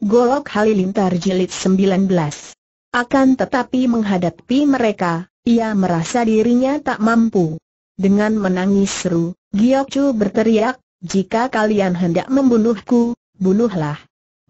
Golok Halilintar Jilid 19. Akan tetapi menghadapi mereka, ia merasa dirinya tak mampu. Dengan menangis seru, Giok Chu berteriak, jika kalian hendak membunuhku, bunuhlah.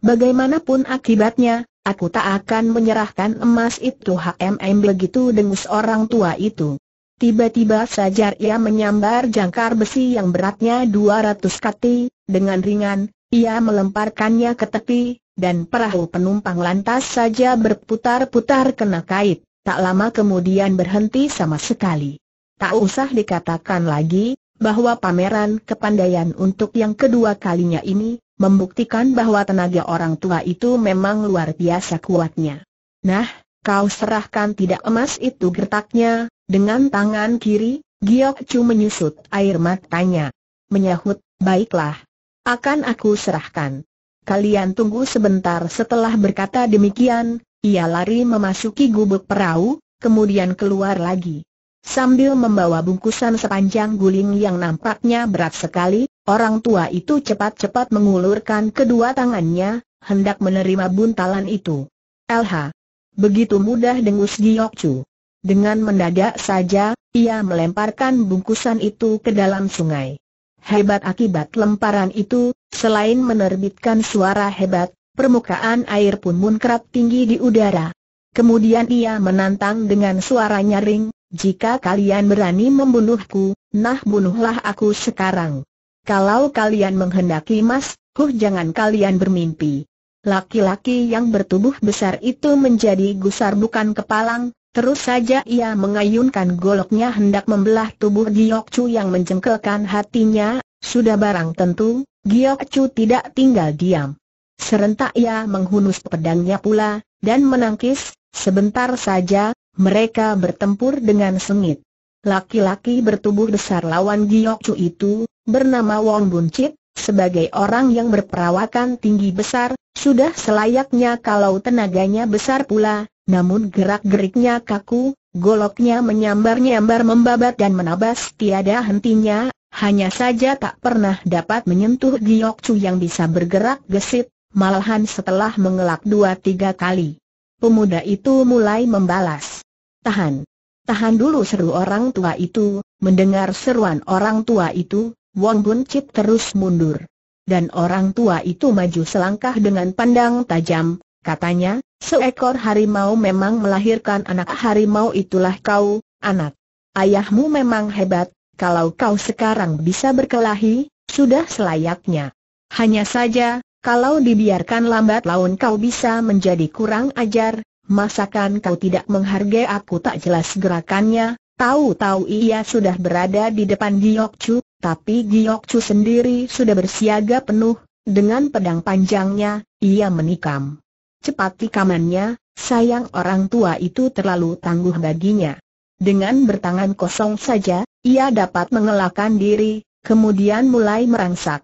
Bagaimanapun akibatnya, aku tak akan menyerahkan emas itu HMM begitu dengus orang tua itu. Tiba-tiba saja ia menyambar jangkar besi yang beratnya 200 kati, dengan ringan, ia melemparkannya ke tepi, dan perahu penumpang lantas saja berputar-putar kena kait, tak lama kemudian berhenti sama sekali. Tak usah dikatakan lagi, bahwa pameran kepandaian untuk yang kedua kalinya ini, membuktikan bahwa tenaga orang tua itu memang luar biasa kuatnya. Nah, kau serahkan tidak emas itu gertaknya, dengan tangan kiri, Giok Chu menyusut air matanya. Menyahut, baiklah. Akan aku serahkan kalian tunggu sebentar setelah berkata demikian, ia lari memasuki gubuk perahu, kemudian keluar lagi. Sambil membawa bungkusan sepanjang guling yang nampaknya berat sekali, orang tua itu cepat-cepat mengulurkan kedua tangannya, hendak menerima buntalan itu. LH. Begitu mudah dengus Giokcu. Dengan mendadak saja, ia melemparkan bungkusan itu ke dalam sungai. Hebat akibat lemparan itu, selain menerbitkan suara hebat, permukaan air pun muncrat tinggi di udara. Kemudian ia menantang dengan suara nyaring, jika kalian berani membunuhku, nah bunuhlah aku sekarang. Kalau kalian menghendaki mas, huh jangan kalian bermimpi. Laki-laki yang bertubuh besar itu menjadi gusar bukan kepalang, Terus saja ia mengayunkan goloknya hendak membelah tubuh Giok Chu yang mencengkelkan hatinya, sudah barang tentu, Giok Chu tidak tinggal diam. Serentak ia menghunus pedangnya pula, dan menangkis, sebentar saja, mereka bertempur dengan sengit. Laki-laki bertubuh besar lawan Giok Chu itu, bernama Wong Buncit, sebagai orang yang berperawakan tinggi besar, sudah selayaknya kalau tenaganya besar pula, namun gerak-geriknya kaku, goloknya menyambar-nyambar membabat dan menabas tiada hentinya, hanya saja tak pernah dapat menyentuh Giok Chu yang bisa bergerak gesit, malahan setelah mengelak dua tiga kali. Pemuda itu mulai membalas. Tahan. Tahan dulu seru orang tua itu, mendengar seruan orang tua itu, Wong Bun Chit terus mundur. Dan orang tua itu maju selangkah dengan pandang tajam, Katanya, seekor harimau memang melahirkan anak harimau itulah kau, anak. Ayahmu memang hebat, kalau kau sekarang bisa berkelahi, sudah selayaknya. Hanya saja, kalau dibiarkan lambat laun kau bisa menjadi kurang ajar, masakan kau tidak menghargai aku tak jelas gerakannya, tahu-tahu ia sudah berada di depan Giokcu, tapi Giokcu sendiri sudah bersiaga penuh, dengan pedang panjangnya, ia menikam. Cepat tikamannya, sayang orang tua itu terlalu tangguh baginya. Dengan bertangan kosong saja, ia dapat mengelakkan diri, kemudian mulai merangsak.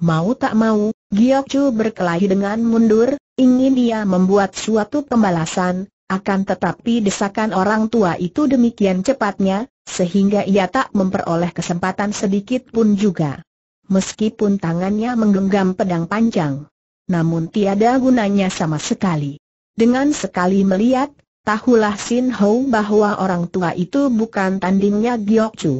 Mau tak mau, Giok Chu berkelahi dengan mundur, ingin ia membuat suatu pembalasan, akan tetapi desakan orang tua itu demikian cepatnya, sehingga ia tak memperoleh kesempatan sedikit pun juga. Meskipun tangannya menggenggam pedang panjang, namun tiada gunanya sama sekali. Dengan sekali melihat, tahulah Sin Ho bahwa orang tua itu bukan tandingnya Giok Chu.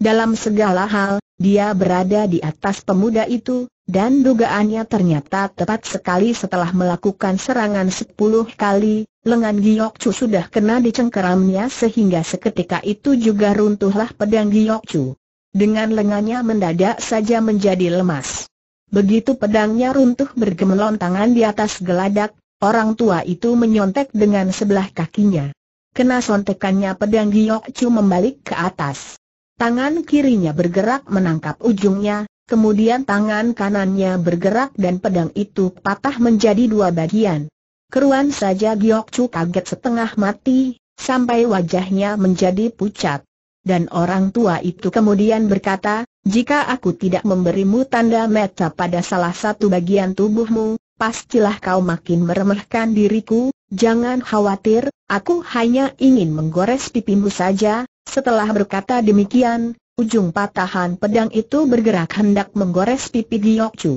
Dalam segala hal, dia berada di atas pemuda itu, dan dugaannya ternyata tepat sekali setelah melakukan serangan sepuluh kali, lengan Giok Chu sudah kena dicengkeramnya sehingga seketika itu juga runtuhlah pedang Giok Chu. Dengan lengannya mendadak saja menjadi lemas. Begitu pedangnya runtuh bergemelon tangan di atas geladak, orang tua itu menyontek dengan sebelah kakinya. Kena sontekannya pedang Giok Chu membalik ke atas. Tangan kirinya bergerak menangkap ujungnya, kemudian tangan kanannya bergerak dan pedang itu patah menjadi dua bagian. Keruan saja Giok Chu kaget setengah mati, sampai wajahnya menjadi pucat dan orang tua itu kemudian berkata, jika aku tidak memberimu tanda meta pada salah satu bagian tubuhmu, pastilah kau makin meremehkan diriku, jangan khawatir, aku hanya ingin menggores pipimu saja, setelah berkata demikian, ujung patahan pedang itu bergerak hendak menggores pipi Giok Chu.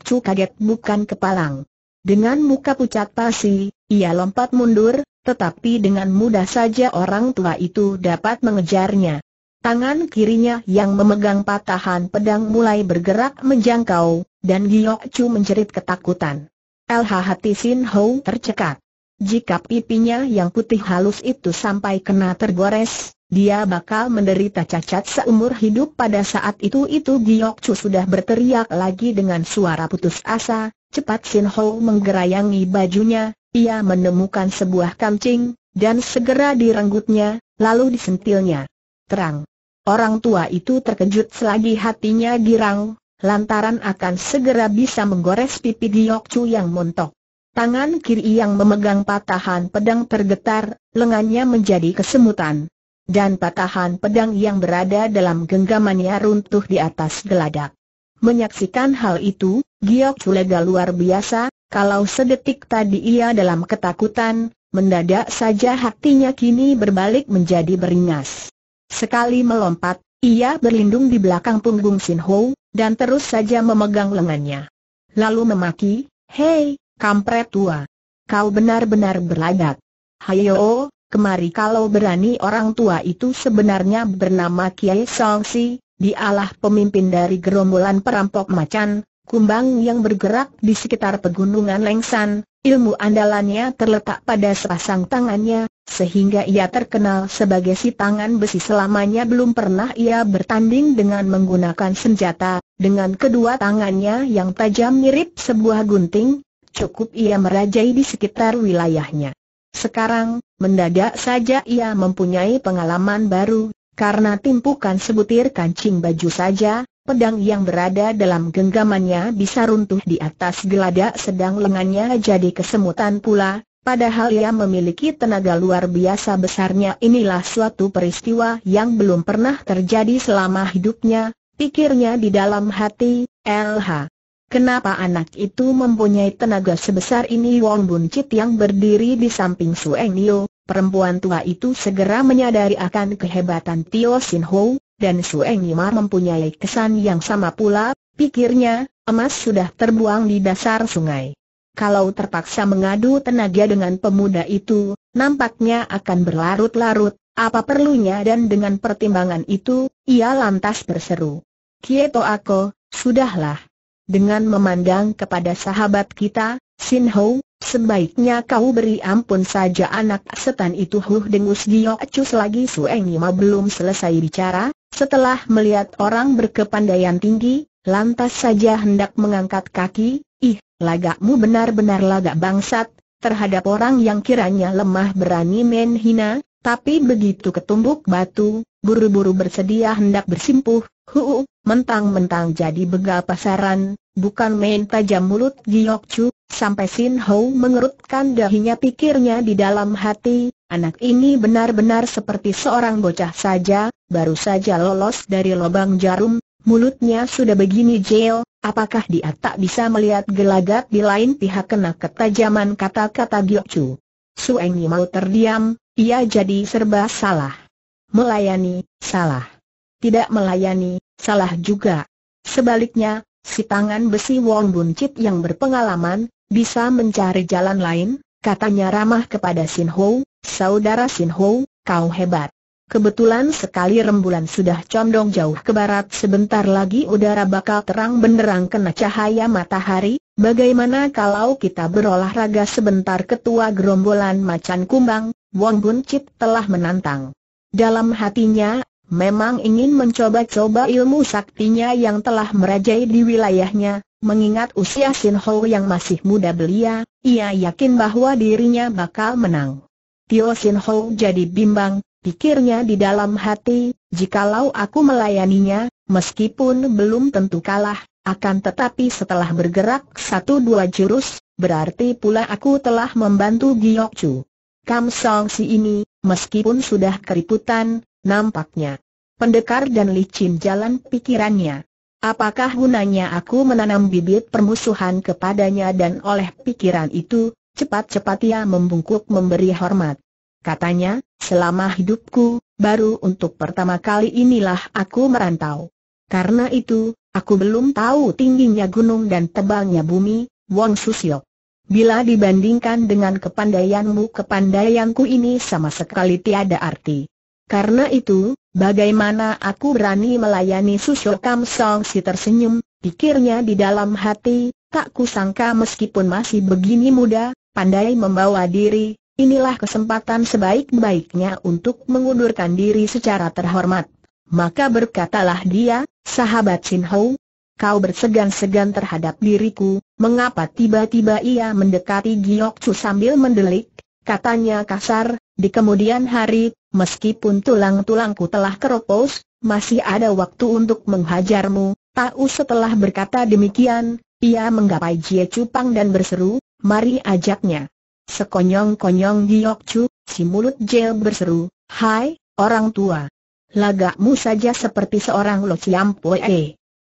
Chu kaget bukan kepalang. Dengan muka pucat pasi, ia lompat mundur, tetapi dengan mudah saja orang tua itu dapat mengejarnya. Tangan kirinya yang memegang patahan pedang mulai bergerak menjangkau, dan Giok Chu menjerit ketakutan. hati Sin ho tercekat. Jika pipinya yang putih halus itu sampai kena tergores, dia bakal menderita cacat seumur hidup pada saat itu itu Giok Chu sudah berteriak lagi dengan suara putus asa, cepat Sin ho menggerayangi bajunya, ia menemukan sebuah kancing, dan segera direnggutnya, lalu disentilnya. Terang. Orang tua itu terkejut selagi hatinya girang, lantaran akan segera bisa menggores pipi Giok Chu yang montok. Tangan kiri yang memegang patahan pedang tergetar, lengannya menjadi kesemutan. Dan patahan pedang yang berada dalam genggamannya runtuh di atas geladak. Menyaksikan hal itu, Giok Chu lega luar biasa, kalau sedetik tadi ia dalam ketakutan, mendadak saja hatinya kini berbalik menjadi beringas. Sekali melompat, ia berlindung di belakang punggung Sin Ho, dan terus saja memegang lengannya. Lalu memaki, Hei, kampret tua! Kau benar-benar berlagak. Hayo, kemari kalau berani orang tua itu sebenarnya bernama Kiai Song Si, dialah pemimpin dari gerombolan perampok macan, kumbang yang bergerak di sekitar pegunungan Lengsan, ilmu andalannya terletak pada sepasang tangannya, sehingga ia terkenal sebagai si tangan besi selamanya belum pernah ia bertanding dengan menggunakan senjata, dengan kedua tangannya yang tajam mirip sebuah gunting, cukup ia merajai di sekitar wilayahnya. Sekarang, mendadak saja ia mempunyai pengalaman baru, karena timpukan sebutir kancing baju saja, Pedang yang berada dalam genggamannya bisa runtuh di atas geladak sedang lengannya jadi kesemutan pula, padahal ia memiliki tenaga luar biasa besarnya inilah suatu peristiwa yang belum pernah terjadi selama hidupnya, pikirnya di dalam hati, LH. Kenapa anak itu mempunyai tenaga sebesar ini Wong Bun Chit yang berdiri di samping Sueng Nio, perempuan tua itu segera menyadari akan kehebatan Tio Sin Ho, dan Sueng Yimar mempunyai kesan yang sama pula, pikirnya, emas sudah terbuang di dasar sungai. Kalau terpaksa mengadu tenaga dengan pemuda itu, nampaknya akan berlarut-larut, apa perlunya dan dengan pertimbangan itu, ia lantas berseru. Kieto aku, sudahlah. Dengan memandang kepada sahabat kita, Sin Ho, sebaiknya kau beri ampun saja anak setan itu Huh Dengus Giok Cus lagi Sueng Yima belum selesai bicara, setelah melihat orang berkepandaian tinggi, lantas saja hendak mengangkat kaki, ih, lagakmu benar-benar lagak bangsat, terhadap orang yang kiranya lemah berani menhina, tapi begitu ketumbuk batu, buru-buru bersedia hendak bersimpuh, huu, mentang-mentang jadi begal pasaran, bukan main tajam mulut Giok cu, sampai Sin Ho mengerutkan dahinya pikirnya di dalam hati, anak ini benar-benar seperti seorang bocah saja, baru saja lolos dari lubang jarum, mulutnya sudah begini jail, apakah dia tak bisa melihat gelagat di lain pihak kena ketajaman kata-kata Su Sueng mau terdiam, ia jadi serba salah. Melayani, salah. Tidak melayani, salah juga. Sebaliknya, si tangan besi Wong Bun Chit yang berpengalaman, bisa mencari jalan lain, katanya ramah kepada Sin Ho, saudara Sin Ho, kau hebat. Kebetulan sekali rembulan sudah condong jauh ke barat sebentar lagi udara bakal terang benderang kena cahaya matahari, bagaimana kalau kita berolahraga sebentar ketua gerombolan macan kumbang, Wong Bun telah menantang. Dalam hatinya, memang ingin mencoba-coba ilmu saktinya yang telah merajai di wilayahnya, mengingat usia Sin Ho yang masih muda belia, ia yakin bahwa dirinya bakal menang. Tio Sin Ho jadi bimbang, Pikirnya di dalam hati, jikalau aku melayaninya, meskipun belum tentu kalah, akan tetapi setelah bergerak satu dua jurus, berarti pula aku telah membantu Giok Chu. Kam Song Si ini, meskipun sudah keriputan, nampaknya pendekar dan licin jalan pikirannya. Apakah gunanya aku menanam bibit permusuhan kepadanya dan oleh pikiran itu, cepat-cepat ia membungkuk memberi hormat. Katanya, selama hidupku, baru untuk pertama kali inilah aku merantau. Karena itu, aku belum tahu tingginya gunung dan tebalnya bumi, Wong Susio. Bila dibandingkan dengan kepandaianmu kepandaianku ini sama sekali tiada arti. Karena itu, bagaimana aku berani melayani Susio Kam Song si tersenyum, pikirnya di dalam hati, tak kusangka meskipun masih begini muda, pandai membawa diri, Inilah kesempatan sebaik-baiknya untuk mengundurkan diri secara terhormat. Maka berkatalah dia, sahabat Sin Ho, kau bersegan-segan terhadap diriku, mengapa tiba-tiba ia mendekati Giyok Chu sambil mendelik, katanya kasar, di kemudian hari, meskipun tulang-tulangku telah keropos, masih ada waktu untuk menghajarmu, tahu setelah berkata demikian, ia menggapai Jie Cupang dan berseru, mari ajaknya. Sekonyong-konyong Giok Chu, si mulut jail berseru, Hai, orang tua. Lagakmu saja seperti seorang Lo Chiam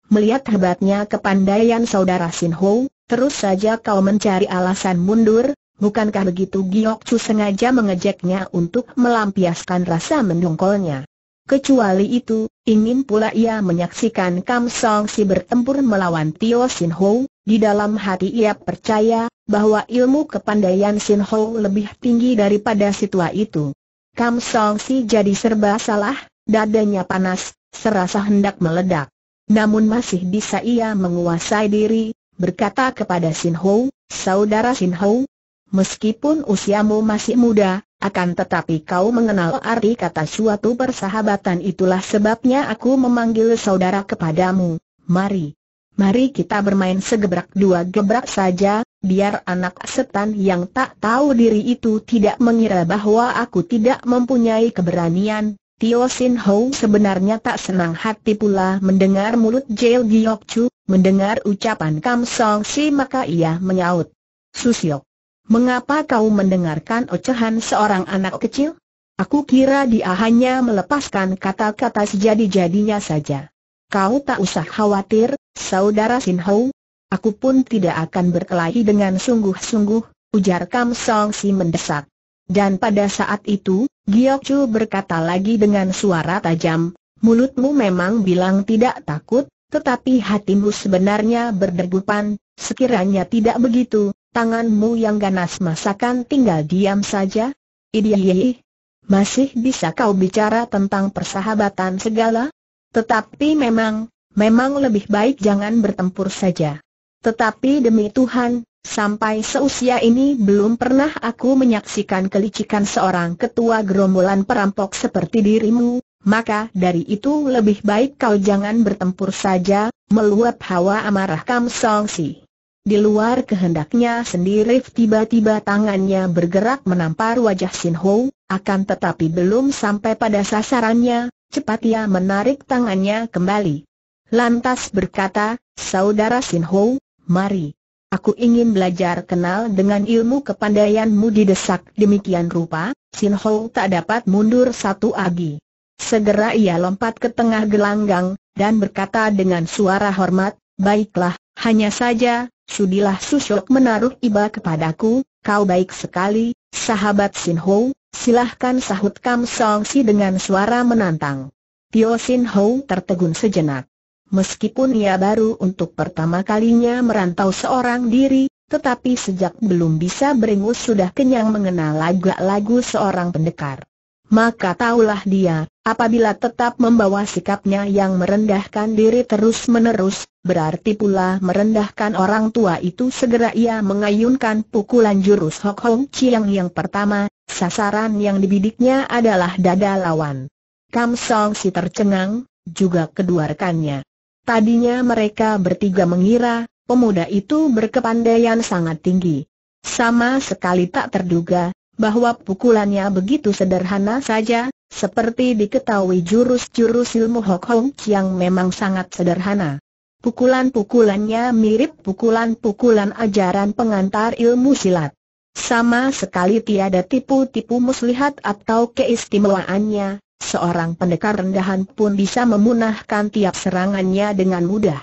Melihat hebatnya kepandaian saudara Sin Ho, terus saja kau mencari alasan mundur, bukankah begitu Giok Chu sengaja mengejeknya untuk melampiaskan rasa mendongkolnya. Kecuali itu, ingin pula ia menyaksikan Kam Song Si bertempur melawan Tio Sin Ho, di dalam hati ia percaya, bahwa ilmu kepandaian Sin Ho lebih tinggi daripada situa itu. Kam Song Si jadi serba salah, dadanya panas, serasa hendak meledak. Namun masih bisa ia menguasai diri, berkata kepada Sin Ho, saudara Sin Ho, meskipun usiamu masih muda, akan tetapi kau mengenal arti kata suatu persahabatan itulah sebabnya aku memanggil saudara kepadamu, mari. Mari kita bermain segebrak dua gebrak saja, biar anak setan yang tak tahu diri itu tidak mengira bahwa aku tidak mempunyai keberanian. Tio Sin Ho sebenarnya tak senang hati pula mendengar mulut Jail Giok Chu, mendengar ucapan Kam Song Si maka ia menyaut. Susiok, mengapa kau mendengarkan ocehan seorang anak kecil? Aku kira dia hanya melepaskan kata-kata sejadi-jadinya saja. Kau tak usah khawatir, saudara Sin Hou. Aku pun tidak akan berkelahi dengan sungguh-sungguh, ujar Kam Song Si mendesak. Dan pada saat itu, Giok Chu berkata lagi dengan suara tajam, mulutmu memang bilang tidak takut, tetapi hatimu sebenarnya berdegupan, sekiranya tidak begitu, tanganmu yang ganas masakan tinggal diam saja? Idihihi, masih bisa kau bicara tentang persahabatan segala? Tetapi memang, memang lebih baik jangan bertempur saja. Tetapi demi Tuhan, sampai seusia ini belum pernah aku menyaksikan kelicikan seorang ketua gerombolan perampok seperti dirimu, maka dari itu lebih baik kau jangan bertempur saja, meluap hawa amarah Kam Song Si. Di luar kehendaknya sendiri tiba-tiba tangannya bergerak menampar wajah Sin Ho, akan tetapi belum sampai pada sasarannya, Cepat ia menarik tangannya kembali. Lantas berkata, Saudara Sinho, mari. Aku ingin belajar kenal dengan ilmu kepandaianmu didesak demikian rupa, Sinho tak dapat mundur satu agi. Segera ia lompat ke tengah gelanggang, dan berkata dengan suara hormat, Baiklah, hanya saja, sudilah susuk menaruh iba kepadaku, kau baik sekali, sahabat Sinho, Silahkan sahut Kam Song Si dengan suara menantang. Tio Sin Ho tertegun sejenak. Meskipun ia baru untuk pertama kalinya merantau seorang diri, tetapi sejak belum bisa beringus sudah kenyang mengenal lagu-lagu seorang pendekar. Maka tahulah dia, apabila tetap membawa sikapnya yang merendahkan diri terus-menerus, berarti pula merendahkan orang tua itu segera ia mengayunkan pukulan jurus Hok Hong Chiang yang pertama, Sasaran yang dibidiknya adalah dada lawan. Kam Song Si tercengang, juga kedua rekannya. Tadinya mereka bertiga mengira, pemuda itu berkepandaian sangat tinggi. Sama sekali tak terduga, bahwa pukulannya begitu sederhana saja, seperti diketahui jurus-jurus ilmu Hok Hong yang memang sangat sederhana. Pukulan-pukulannya mirip pukulan-pukulan ajaran pengantar ilmu silat. Sama sekali tiada tipu-tipu muslihat atau keistimewaannya, seorang pendekar rendahan pun bisa memunahkan tiap serangannya dengan mudah.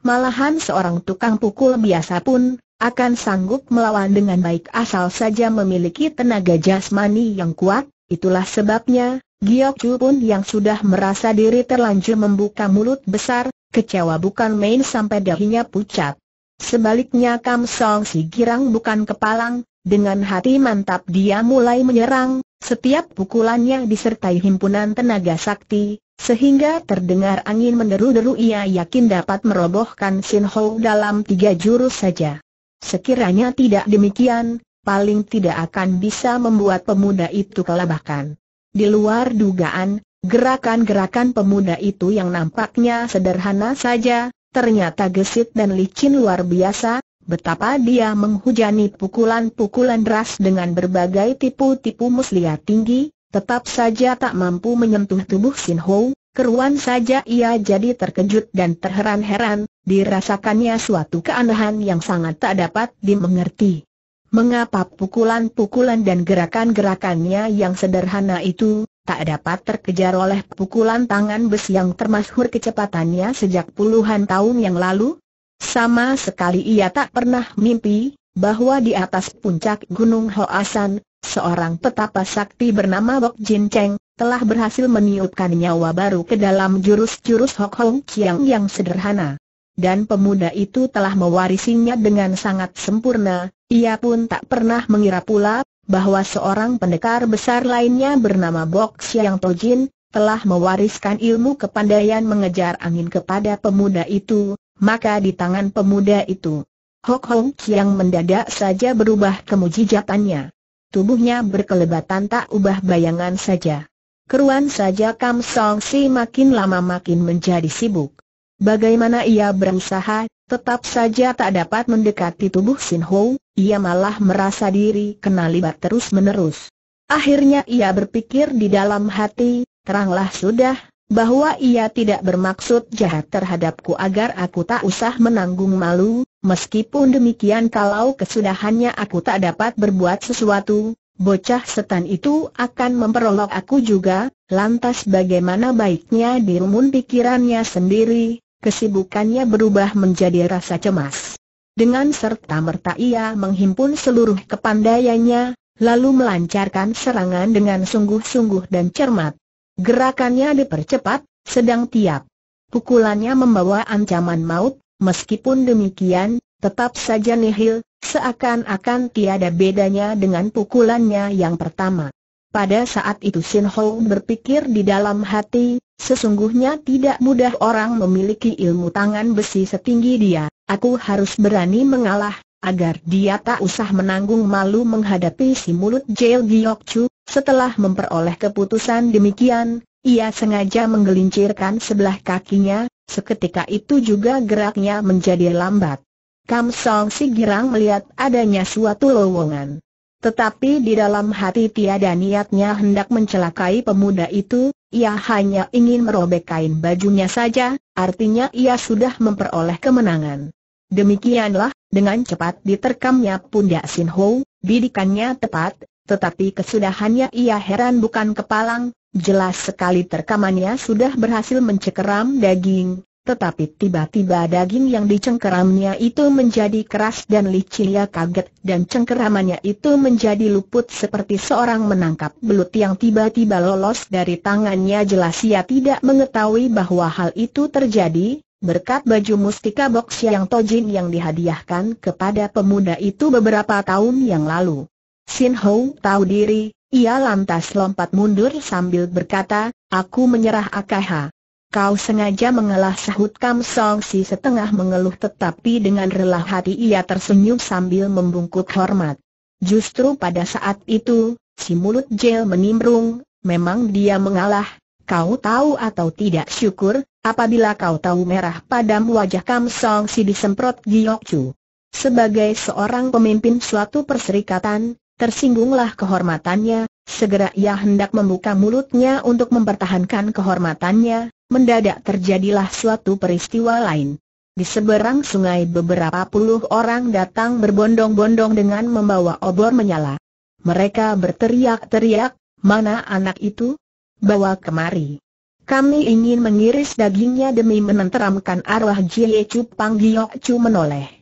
Malahan seorang tukang pukul biasa pun, akan sanggup melawan dengan baik asal saja memiliki tenaga jasmani yang kuat, itulah sebabnya, Giyok Chu pun yang sudah merasa diri terlanjur membuka mulut besar, kecewa bukan main sampai dahinya pucat. Sebaliknya Kam Song Si Girang bukan kepalang, dengan hati mantap dia mulai menyerang, setiap pukulannya disertai himpunan tenaga sakti, sehingga terdengar angin menderu-deru ia yakin dapat merobohkan Sin Ho dalam tiga jurus saja. Sekiranya tidak demikian, paling tidak akan bisa membuat pemuda itu kelabakan. Di luar dugaan, gerakan-gerakan pemuda itu yang nampaknya sederhana saja, ternyata gesit dan licin luar biasa, Betapa dia menghujani pukulan-pukulan ras dengan berbagai tipu-tipu muslihat tinggi, tetap saja tak mampu menyentuh tubuh Sin Ho, keruan saja ia jadi terkejut dan terheran-heran, dirasakannya suatu keanehan yang sangat tak dapat dimengerti. Mengapa pukulan-pukulan dan gerakan-gerakannya yang sederhana itu, tak dapat terkejar oleh pukulan tangan besi yang termasuk kecepatannya sejak puluhan tahun yang lalu? Sama sekali ia tak pernah mimpi, bahwa di atas puncak Gunung Hoasan, seorang petapa sakti bernama Bok Jin Cheng, telah berhasil meniupkan nyawa baru ke dalam jurus-jurus Hok Hong Chiang yang sederhana. Dan pemuda itu telah mewarisinya dengan sangat sempurna, ia pun tak pernah mengira pula, bahwa seorang pendekar besar lainnya bernama Bok Siang Tojin, telah mewariskan ilmu kepandaian mengejar angin kepada pemuda itu, maka di tangan pemuda itu, Hok Hong Chiang mendadak saja berubah kemujizatannya. Tubuhnya berkelebatan tak ubah bayangan saja. Keruan saja Kam Song Si makin lama makin menjadi sibuk. Bagaimana ia berusaha, tetap saja tak dapat mendekati tubuh Sin Ho, ia malah merasa diri kena libat terus-menerus. Akhirnya ia berpikir di dalam hati, teranglah sudah, bahwa ia tidak bermaksud jahat terhadapku agar aku tak usah menanggung malu, meskipun demikian kalau kesudahannya aku tak dapat berbuat sesuatu, bocah setan itu akan memperolok aku juga, lantas bagaimana baiknya dirumun pikirannya sendiri, kesibukannya berubah menjadi rasa cemas. Dengan serta-merta ia menghimpun seluruh kepandaiannya, lalu melancarkan serangan dengan sungguh-sungguh dan cermat. Gerakannya dipercepat, sedang tiap pukulannya membawa ancaman maut, meskipun demikian, tetap saja nihil, seakan-akan tiada bedanya dengan pukulannya yang pertama. Pada saat itu Sin Ho berpikir di dalam hati, sesungguhnya tidak mudah orang memiliki ilmu tangan besi setinggi dia, aku harus berani mengalah, agar dia tak usah menanggung malu menghadapi si mulut Jail Giyok Chu, setelah memperoleh keputusan demikian, ia sengaja menggelincirkan sebelah kakinya, seketika itu juga geraknya menjadi lambat. Kam Song Si Girang melihat adanya suatu lowongan. Tetapi di dalam hati tiada niatnya hendak mencelakai pemuda itu, ia hanya ingin merobek kain bajunya saja, artinya ia sudah memperoleh kemenangan. Demikianlah, dengan cepat diterkamnya pundak Sin Ho, bidikannya tepat, tetapi kesudahannya ia heran bukan kepalang, jelas sekali terkamannya sudah berhasil mencengkeram daging, tetapi tiba-tiba daging yang dicengkeramnya itu menjadi keras dan ia kaget dan cengkeramannya itu menjadi luput seperti seorang menangkap belut yang tiba-tiba lolos dari tangannya jelas ia tidak mengetahui bahwa hal itu terjadi, berkat baju mustika box yang tojin yang dihadiahkan kepada pemuda itu beberapa tahun yang lalu. Sin Hou tahu diri, ia lantas lompat mundur sambil berkata, aku menyerah AKH. Kau sengaja mengalah sahut Kam Song Si setengah mengeluh tetapi dengan rela hati ia tersenyum sambil membungkuk hormat. Justru pada saat itu, si mulut Jel menimbrung, memang dia mengalah, kau tahu atau tidak syukur, apabila kau tahu merah padam wajah Kam Song Si disemprot Giyok Chu. Sebagai seorang pemimpin suatu perserikatan, Tersinggunglah kehormatannya, segera ia hendak membuka mulutnya untuk mempertahankan kehormatannya, mendadak terjadilah suatu peristiwa lain. Di seberang sungai beberapa puluh orang datang berbondong-bondong dengan membawa obor menyala. Mereka berteriak-teriak, mana anak itu? Bawa kemari. Kami ingin mengiris dagingnya demi menenteramkan arwah Jie Chu Pang Giok Chu menoleh.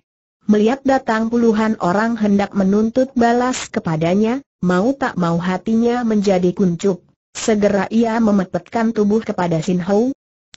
Melihat datang puluhan orang hendak menuntut balas kepadanya, mau tak mau hatinya menjadi kuncup. Segera ia memepetkan tubuh kepada Sin Hou.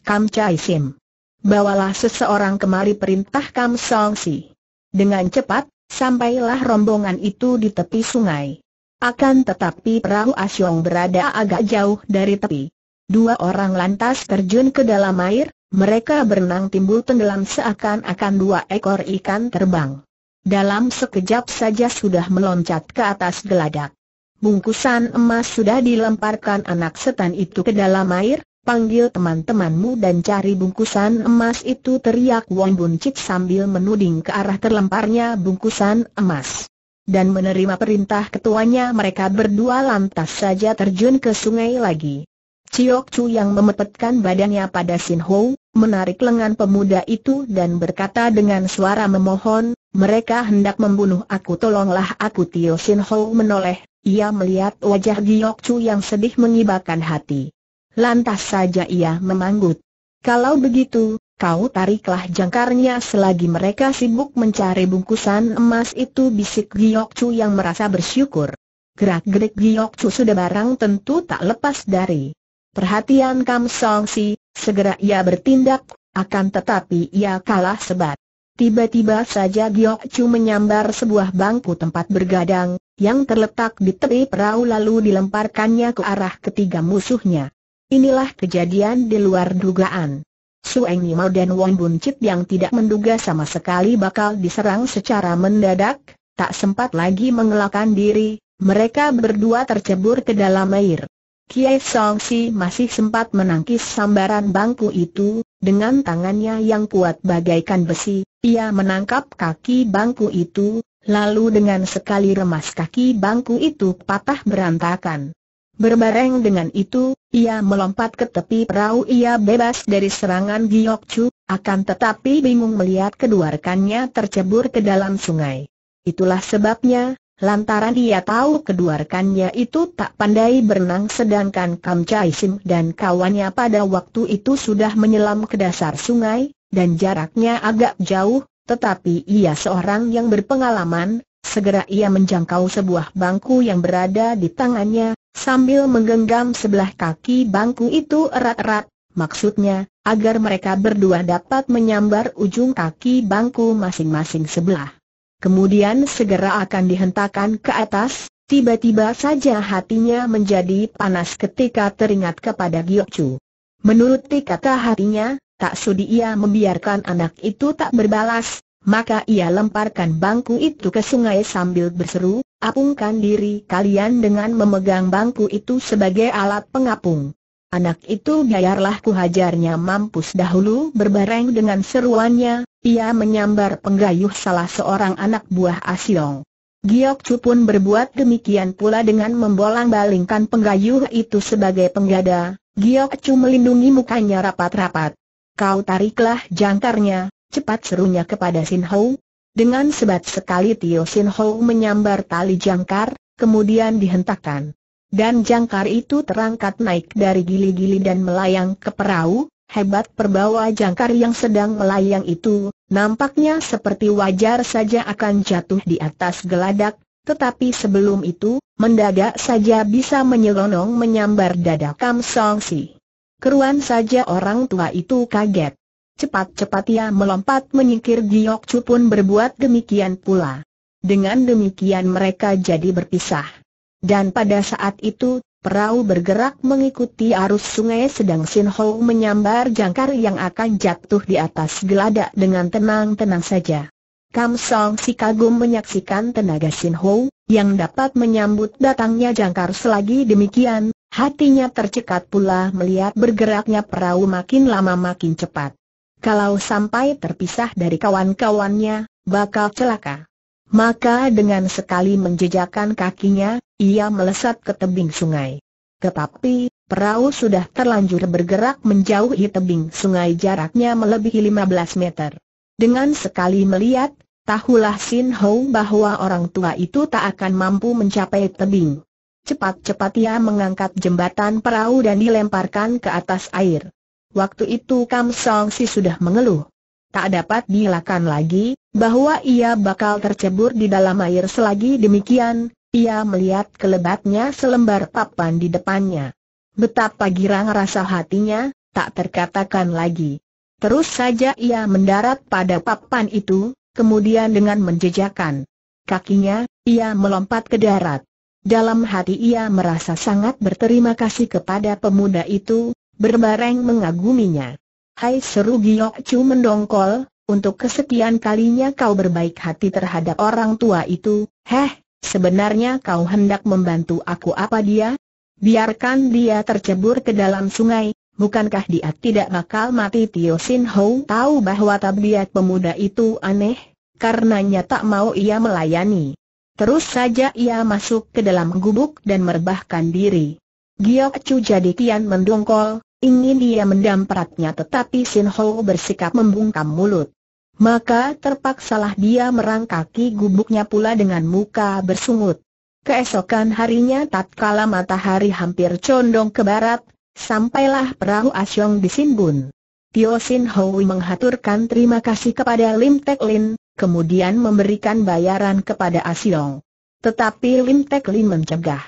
Kam Chai Sim. Bawalah seseorang kemari perintah Kam Song Si. Dengan cepat, sampailah rombongan itu di tepi sungai. Akan tetapi perahu Asyong berada agak jauh dari tepi. Dua orang lantas terjun ke dalam air, mereka berenang timbul tenggelam seakan-akan dua ekor ikan terbang. Dalam sekejap saja sudah meloncat ke atas geladak. Bungkusan emas sudah dilemparkan anak setan itu ke dalam air, panggil teman-temanmu dan cari bungkusan emas itu teriak Wong Bun sambil menuding ke arah terlemparnya bungkusan emas. Dan menerima perintah ketuanya mereka berdua lantas saja terjun ke sungai lagi. Chiok Chu yang memetetkan badannya pada Sin Ho, menarik lengan pemuda itu dan berkata dengan suara memohon, mereka hendak membunuh aku tolonglah aku Tio Sin Ho menoleh, ia melihat wajah Chiok Chu yang sedih mengibakan hati. Lantas saja ia memanggut. Kalau begitu, kau tariklah jangkarnya selagi mereka sibuk mencari bungkusan emas itu bisik Giok Chu yang merasa bersyukur. Gerak-gerik Giok Chu sudah barang tentu tak lepas dari perhatian Kam Song Si, segera ia bertindak, akan tetapi ia kalah sebat. Tiba-tiba saja Giok Chu menyambar sebuah bangku tempat bergadang, yang terletak di tepi perahu lalu dilemparkannya ke arah ketiga musuhnya. Inilah kejadian di luar dugaan. Sueng Yimau dan Wong Bun Chit yang tidak menduga sama sekali bakal diserang secara mendadak, tak sempat lagi mengelakkan diri, mereka berdua tercebur ke dalam air. Kiai Songsi masih sempat menangkis sambaran bangku itu, dengan tangannya yang kuat bagaikan besi, ia menangkap kaki bangku itu, lalu dengan sekali remas kaki bangku itu patah berantakan. Berbareng dengan itu, ia melompat ke tepi perahu ia bebas dari serangan Giyok Chu, akan tetapi bingung melihat kedua rekannya tercebur ke dalam sungai. Itulah sebabnya, lantaran ia tahu kedua rekannya itu tak pandai berenang sedangkan Kam Chai Sim dan kawannya pada waktu itu sudah menyelam ke dasar sungai, dan jaraknya agak jauh, tetapi ia seorang yang berpengalaman, segera ia menjangkau sebuah bangku yang berada di tangannya, sambil menggenggam sebelah kaki bangku itu erat-erat, maksudnya, agar mereka berdua dapat menyambar ujung kaki bangku masing-masing sebelah kemudian segera akan dihentakkan ke atas, tiba-tiba saja hatinya menjadi panas ketika teringat kepada Chu. Menuruti kata hatinya, tak sudi ia membiarkan anak itu tak berbalas, maka ia lemparkan bangku itu ke sungai sambil berseru, apungkan diri kalian dengan memegang bangku itu sebagai alat pengapung. Anak itu biarlah kuhajarnya mampus dahulu berbareng dengan seruannya, ia menyambar penggayuh salah seorang anak buah Asiong. Giok Chu pun berbuat demikian pula dengan membolang-balingkan penggayuh itu sebagai penggada, Giok Chu melindungi mukanya rapat-rapat. Kau tariklah jangkarnya, cepat serunya kepada Sin Hou. Dengan sebat sekali Tio Sin Hou menyambar tali jangkar, kemudian dihentakkan. Dan jangkar itu terangkat naik dari gili-gili dan melayang ke perahu, hebat perbawa jangkar yang sedang melayang itu, nampaknya seperti wajar saja akan jatuh di atas geladak, tetapi sebelum itu, mendadak saja bisa menyelonong menyambar dada Kam Song Si. Keruan saja orang tua itu kaget. Cepat-cepat ia melompat menyingkir Giok Chu pun berbuat demikian pula. Dengan demikian mereka jadi berpisah. Dan pada saat itu, perahu bergerak mengikuti arus sungai sedang Sin Ho menyambar jangkar yang akan jatuh di atas geladak dengan tenang-tenang saja. Kam Song si kagum menyaksikan tenaga Sin Ho, yang dapat menyambut datangnya jangkar selagi demikian, hatinya tercekat pula melihat bergeraknya perahu makin lama makin cepat. Kalau sampai terpisah dari kawan-kawannya, bakal celaka. Maka dengan sekali menjejakkan kakinya, ia melesat ke tebing sungai. Tetapi, perahu sudah terlanjur bergerak menjauhi tebing sungai jaraknya melebihi 15 meter. Dengan sekali melihat, tahulah Sin Ho bahwa orang tua itu tak akan mampu mencapai tebing. Cepat-cepat ia mengangkat jembatan perahu dan dilemparkan ke atas air. Waktu itu Kam Song Si sudah mengeluh tak dapat dielakkan lagi, bahwa ia bakal tercebur di dalam air selagi demikian, ia melihat kelebatnya selembar papan di depannya. Betapa girang rasa hatinya, tak terkatakan lagi. Terus saja ia mendarat pada papan itu, kemudian dengan menjejakan kakinya, ia melompat ke darat. Dalam hati ia merasa sangat berterima kasih kepada pemuda itu, berbareng mengaguminya. Hai seru Giok Chu mendongkol, untuk kesekian kalinya kau berbaik hati terhadap orang tua itu, heh, sebenarnya kau hendak membantu aku apa dia? Biarkan dia tercebur ke dalam sungai, bukankah dia tidak bakal mati Tio Sin Ho tahu bahwa tabiat pemuda itu aneh, karenanya tak mau ia melayani. Terus saja ia masuk ke dalam gubuk dan merbahkan diri. Giok Chu jadi kian mendongkol, Ingin dia mendampratnya tetapi Sin Ho bersikap membungkam mulut. Maka terpaksalah dia merangkaki gubuknya pula dengan muka bersungut. Keesokan harinya tatkala matahari hampir condong ke barat, sampailah perahu Asyong di Sinbun. Tio Sin Ho menghaturkan terima kasih kepada Lim Tek Lin, kemudian memberikan bayaran kepada Asyong. Tetapi Lim Tek Lin mencegah.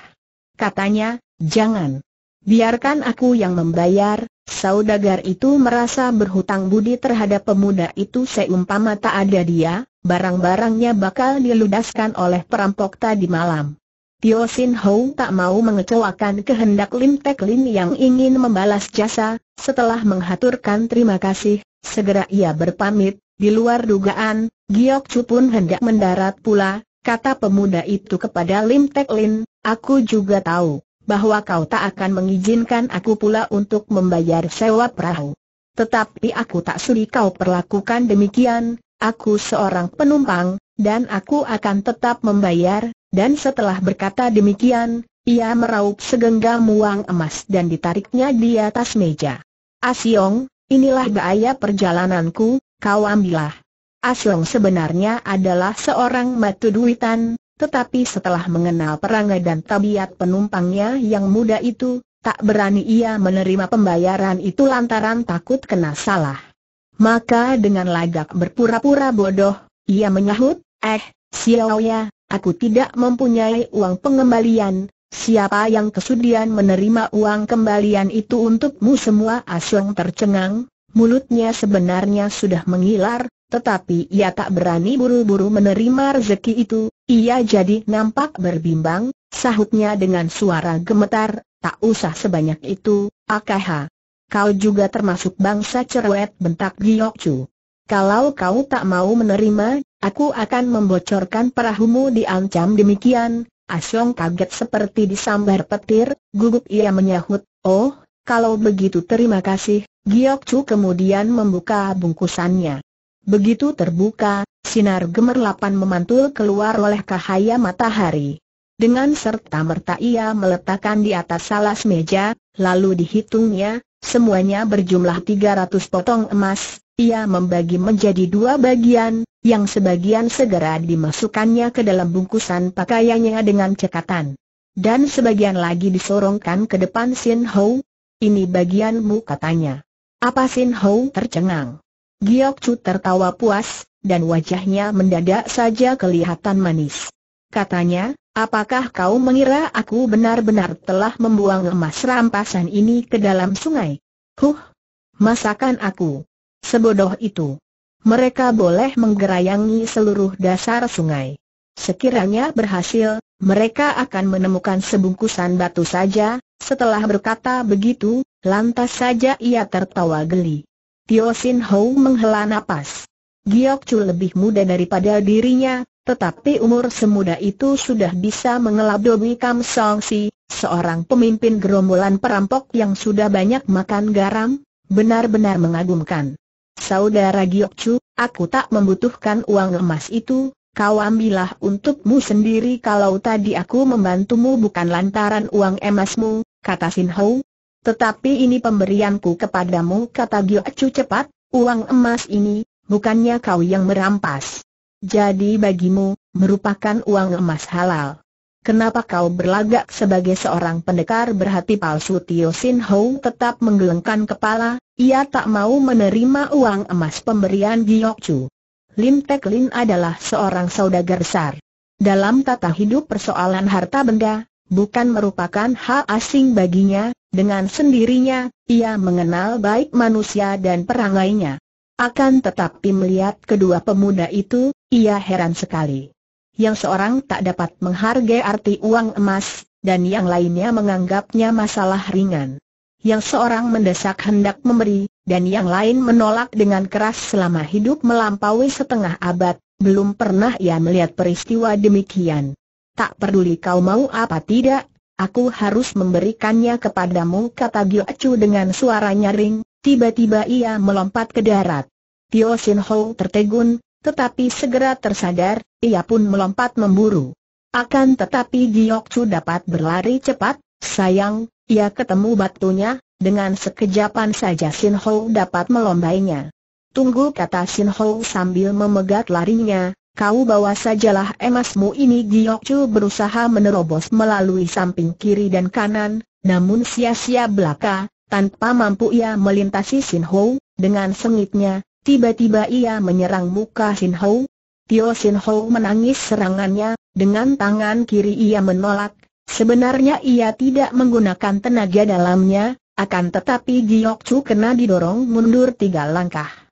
Katanya, jangan. Biarkan aku yang membayar, saudagar itu merasa berhutang budi terhadap pemuda itu seumpama tak ada dia, barang-barangnya bakal diludaskan oleh perampok tadi malam. Tio Sin Ho tak mau mengecewakan kehendak Lim Tek Lin yang ingin membalas jasa, setelah menghaturkan terima kasih, segera ia berpamit, di luar dugaan, Giok Chu pun hendak mendarat pula, kata pemuda itu kepada Lim Tek Lin, aku juga tahu bahwa kau tak akan mengizinkan aku pula untuk membayar sewa perahu. Tetapi aku tak sudi kau perlakukan demikian, aku seorang penumpang, dan aku akan tetap membayar, dan setelah berkata demikian, ia meraup segenggam uang emas dan ditariknya di atas meja. Asyong, inilah gaya perjalananku, kau ambillah. Asyong sebenarnya adalah seorang matu duitan, tetapi setelah mengenal perangai dan tabiat penumpangnya yang muda itu, tak berani ia menerima pembayaran itu lantaran takut kena salah. Maka dengan lagak berpura-pura bodoh, ia menyahut, eh, Xiaoya, aku tidak mempunyai uang pengembalian, siapa yang kesudian menerima uang kembalian itu untukmu semua Asyong tercengang, mulutnya sebenarnya sudah mengilar, tetapi ia tak berani buru-buru menerima rezeki itu, ia jadi nampak berbimbang, sahutnya dengan suara gemetar, tak usah sebanyak itu, AKH. Kau juga termasuk bangsa cerewet bentak Chu. Kalau kau tak mau menerima, aku akan membocorkan perahumu diancam demikian, Asyong kaget seperti disambar petir, gugup ia menyahut, oh, kalau begitu terima kasih, Giok Chu kemudian membuka bungkusannya. Begitu terbuka, sinar gemerlapan memantul keluar oleh cahaya matahari. Dengan serta merta ia meletakkan di atas salas meja, lalu dihitungnya, semuanya berjumlah 300 potong emas, ia membagi menjadi dua bagian, yang sebagian segera dimasukkannya ke dalam bungkusan pakaiannya dengan cekatan. Dan sebagian lagi disorongkan ke depan Sin Hou. Ini bagianmu katanya. Apa Sin Hou tercengang? Giok Chu tertawa puas, dan wajahnya mendadak saja kelihatan manis. Katanya, apakah kau mengira aku benar-benar telah membuang emas rampasan ini ke dalam sungai? Huh, masakan aku. Sebodoh itu. Mereka boleh menggerayangi seluruh dasar sungai. Sekiranya berhasil, mereka akan menemukan sebungkusan batu saja, setelah berkata begitu, lantas saja ia tertawa geli. Tio Sin Ho menghela nafas. Giok Chu lebih muda daripada dirinya, tetapi umur semuda itu sudah bisa mengelabui Kam Song Si, seorang pemimpin gerombolan perampok yang sudah banyak makan garam, benar-benar mengagumkan. Saudara Giok Chu, aku tak membutuhkan uang emas itu, Kau ambillah untukmu sendiri kalau tadi aku membantumu bukan lantaran uang emasmu, kata Sin Hou, tetapi ini pemberianku kepadamu kata Acu cepat, uang emas ini, bukannya kau yang merampas. Jadi bagimu, merupakan uang emas halal. Kenapa kau berlagak sebagai seorang pendekar berhati palsu Tio Sin Ho tetap menggelengkan kepala, ia tak mau menerima uang emas pemberian Acu. Lim Tek Lin adalah seorang saudagar besar. Dalam tata hidup persoalan harta benda, bukan merupakan hal asing baginya, dengan sendirinya, ia mengenal baik manusia dan perangainya. Akan tetapi melihat kedua pemuda itu, ia heran sekali. Yang seorang tak dapat menghargai arti uang emas, dan yang lainnya menganggapnya masalah ringan. Yang seorang mendesak hendak memberi, dan yang lain menolak dengan keras selama hidup melampaui setengah abad, belum pernah ia melihat peristiwa demikian. Tak peduli kau mau apa tidak, Aku harus memberikannya kepadamu kata Gyo Chu dengan suara nyaring, tiba-tiba ia melompat ke darat. Tio Sin Ho tertegun, tetapi segera tersadar, ia pun melompat memburu. Akan tetapi Gyo Chu dapat berlari cepat, sayang, ia ketemu batunya, dengan sekejapan saja Sin Ho dapat melombainya. Tunggu kata Sin Ho sambil memegat larinya, Kau bawa sajalah emasmu ini Giyok Chu berusaha menerobos melalui samping kiri dan kanan, namun sia-sia belaka, tanpa mampu ia melintasi Sin Ho, dengan sengitnya, tiba-tiba ia menyerang muka Sin Ho. Tio Sin Ho menangis serangannya, dengan tangan kiri ia menolak, sebenarnya ia tidak menggunakan tenaga dalamnya, akan tetapi Giyok Chu kena didorong mundur tiga langkah.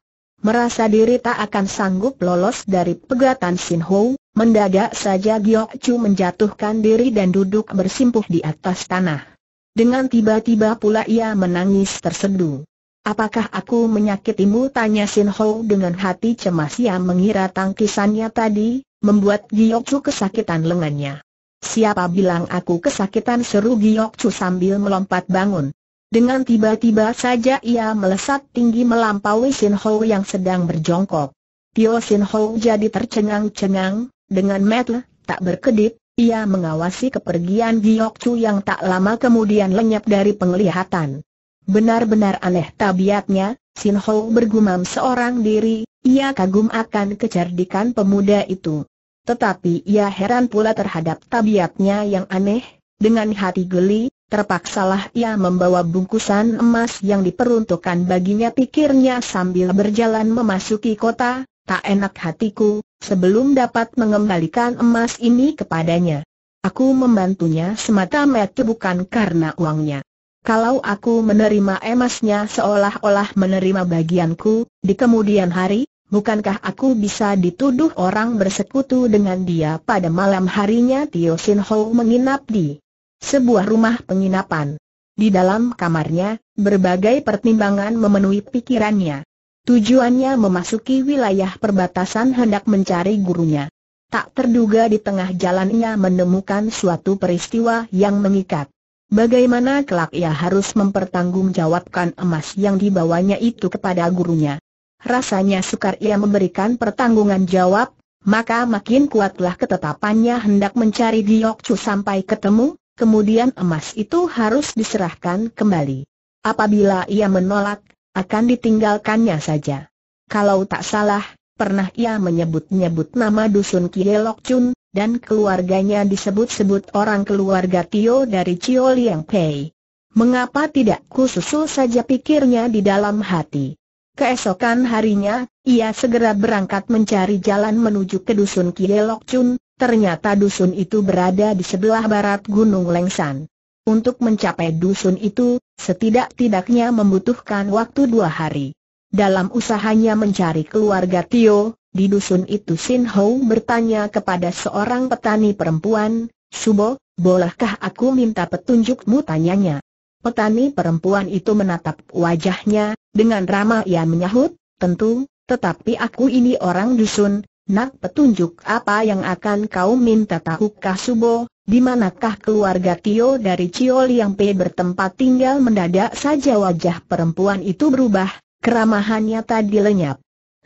Merasa diri tak akan sanggup lolos dari pegatan Sin Ho, mendadak saja Giok Chu menjatuhkan diri dan duduk bersimpuh di atas tanah. Dengan tiba-tiba pula ia menangis tersendu. Apakah aku menyakitimu? Tanya Sin Ho dengan hati cemas yang mengira tangkisannya tadi, membuat Giok Chu kesakitan lengannya. Siapa bilang aku kesakitan seru Giok Chu sambil melompat bangun. Dengan tiba-tiba saja ia melesat tinggi melampaui Sin Ho yang sedang berjongkok. Tio Sin Ho jadi tercengang-cengang, dengan mata tak berkedip, ia mengawasi kepergian Giok Chu yang tak lama kemudian lenyap dari penglihatan. Benar-benar aneh tabiatnya, Sin Ho bergumam seorang diri, ia kagum akan kecerdikan pemuda itu. Tetapi ia heran pula terhadap tabiatnya yang aneh, dengan hati geli, Terpaksalah ia membawa bungkusan emas yang diperuntukkan baginya pikirnya sambil berjalan memasuki kota, tak enak hatiku, sebelum dapat mengembalikan emas ini kepadanya. Aku membantunya semata-mata bukan karena uangnya. Kalau aku menerima emasnya seolah-olah menerima bagianku, di kemudian hari, bukankah aku bisa dituduh orang bersekutu dengan dia pada malam harinya Tio Sin Ho menginap di sebuah rumah penginapan. Di dalam kamarnya, berbagai pertimbangan memenuhi pikirannya. Tujuannya memasuki wilayah perbatasan hendak mencari gurunya. Tak terduga di tengah jalannya menemukan suatu peristiwa yang mengikat. Bagaimana kelak ia harus mempertanggungjawabkan emas yang dibawanya itu kepada gurunya. Rasanya sukar ia memberikan pertanggungan jawab, maka makin kuatlah ketetapannya hendak mencari Giok sampai ketemu, kemudian emas itu harus diserahkan kembali. Apabila ia menolak, akan ditinggalkannya saja. Kalau tak salah, pernah ia menyebut-nyebut nama dusun Kielok Chun, dan keluarganya disebut-sebut orang keluarga Tio dari Cio Liang Pei. Mengapa tidak kususul saja pikirnya di dalam hati? Keesokan harinya, ia segera berangkat mencari jalan menuju ke dusun Kielok Chun, Ternyata dusun itu berada di sebelah barat Gunung Lengsan. Untuk mencapai dusun itu, setidak-tidaknya membutuhkan waktu dua hari. Dalam usahanya mencari keluarga Tio, di dusun itu Sin Ho bertanya kepada seorang petani perempuan, Subo, bolehkah aku minta petunjukmu tanyanya. Petani perempuan itu menatap wajahnya, dengan ramah ia menyahut, tentu, tetapi aku ini orang dusun, Nak petunjuk apa yang akan kau minta tahukah Subo, di manakah keluarga Tio dari Cio Liang Pe bertempat tinggal mendadak saja wajah perempuan itu berubah, keramahannya tadi lenyap.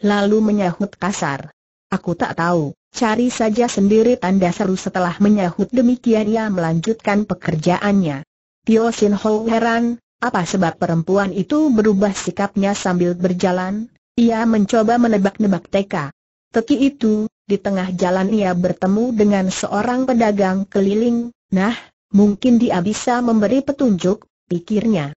Lalu menyahut kasar. Aku tak tahu, cari saja sendiri tanda seru setelah menyahut demikian ia melanjutkan pekerjaannya. Tio Sin Ho heran, apa sebab perempuan itu berubah sikapnya sambil berjalan? Ia mencoba menebak-nebak teka. Teki itu, di tengah jalan ia bertemu dengan seorang pedagang keliling, nah, mungkin dia bisa memberi petunjuk, pikirnya.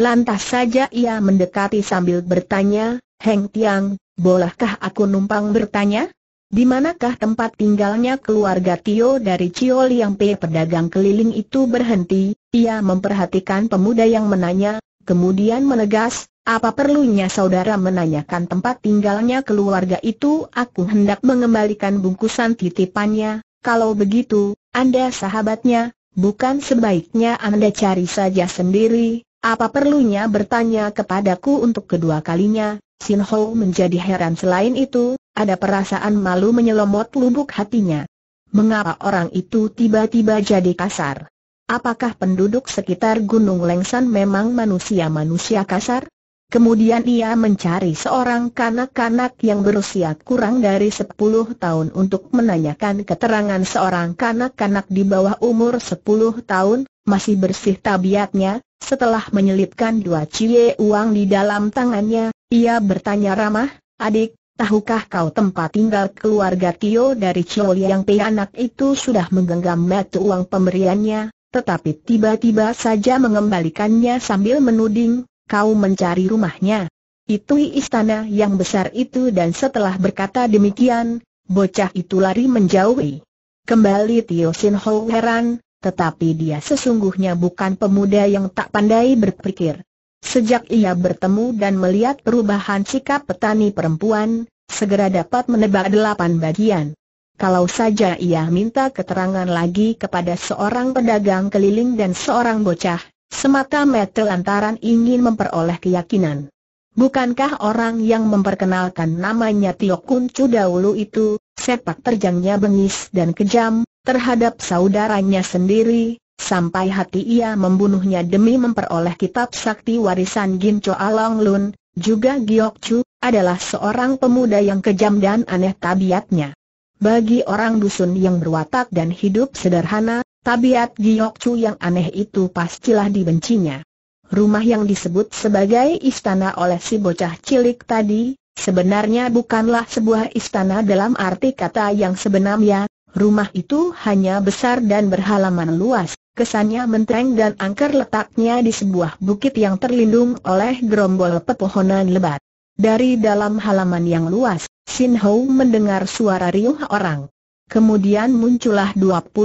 Lantas saja ia mendekati sambil bertanya, Heng Tiang, bolehkah aku numpang bertanya? Di manakah tempat tinggalnya keluarga Tio dari Cio Liang P pedagang keliling itu berhenti, ia memperhatikan pemuda yang menanya, kemudian menegas, apa perlunya saudara menanyakan tempat tinggalnya keluarga itu? Aku hendak mengembalikan bungkusan titipannya. Kalau begitu, Anda sahabatnya, bukan sebaiknya Anda cari saja sendiri. Apa perlunya bertanya kepadaku untuk kedua kalinya? Sin Ho menjadi heran selain itu, ada perasaan malu menyelomot lubuk hatinya. Mengapa orang itu tiba-tiba jadi kasar? Apakah penduduk sekitar Gunung Lengsan memang manusia-manusia kasar? Kemudian ia mencari seorang kanak-kanak yang berusia kurang dari 10 tahun untuk menanyakan keterangan seorang kanak-kanak di bawah umur 10 tahun, masih bersih tabiatnya, setelah menyelipkan dua cie uang di dalam tangannya, ia bertanya ramah, adik, tahukah kau tempat tinggal keluarga Tio dari Chol yang pe anak itu sudah menggenggam metu uang pemberiannya, tetapi tiba-tiba saja mengembalikannya sambil menuding, kau mencari rumahnya. Itu istana yang besar itu dan setelah berkata demikian, bocah itu lari menjauhi. Kembali Tio Sin Ho heran, tetapi dia sesungguhnya bukan pemuda yang tak pandai berpikir. Sejak ia bertemu dan melihat perubahan sikap petani perempuan, segera dapat menebak delapan bagian. Kalau saja ia minta keterangan lagi kepada seorang pedagang keliling dan seorang bocah, Semata-mata lantaran ingin memperoleh keyakinan. Bukankah orang yang memperkenalkan namanya Tio Chu dahulu itu, sepak terjangnya bengis dan kejam, terhadap saudaranya sendiri, sampai hati ia membunuhnya demi memperoleh kitab sakti warisan Ginco Along Lun, juga Giok Chu, adalah seorang pemuda yang kejam dan aneh tabiatnya. Bagi orang dusun yang berwatak dan hidup sederhana, Tabiat Giokcu yang aneh itu pastilah dibencinya. Rumah yang disebut sebagai istana oleh si bocah cilik tadi, sebenarnya bukanlah sebuah istana dalam arti kata yang sebenarnya, rumah itu hanya besar dan berhalaman luas, kesannya mentereng dan angker letaknya di sebuah bukit yang terlindung oleh gerombol pepohonan lebat. Dari dalam halaman yang luas, Sin Ho mendengar suara riuh orang. Kemudian muncullah 24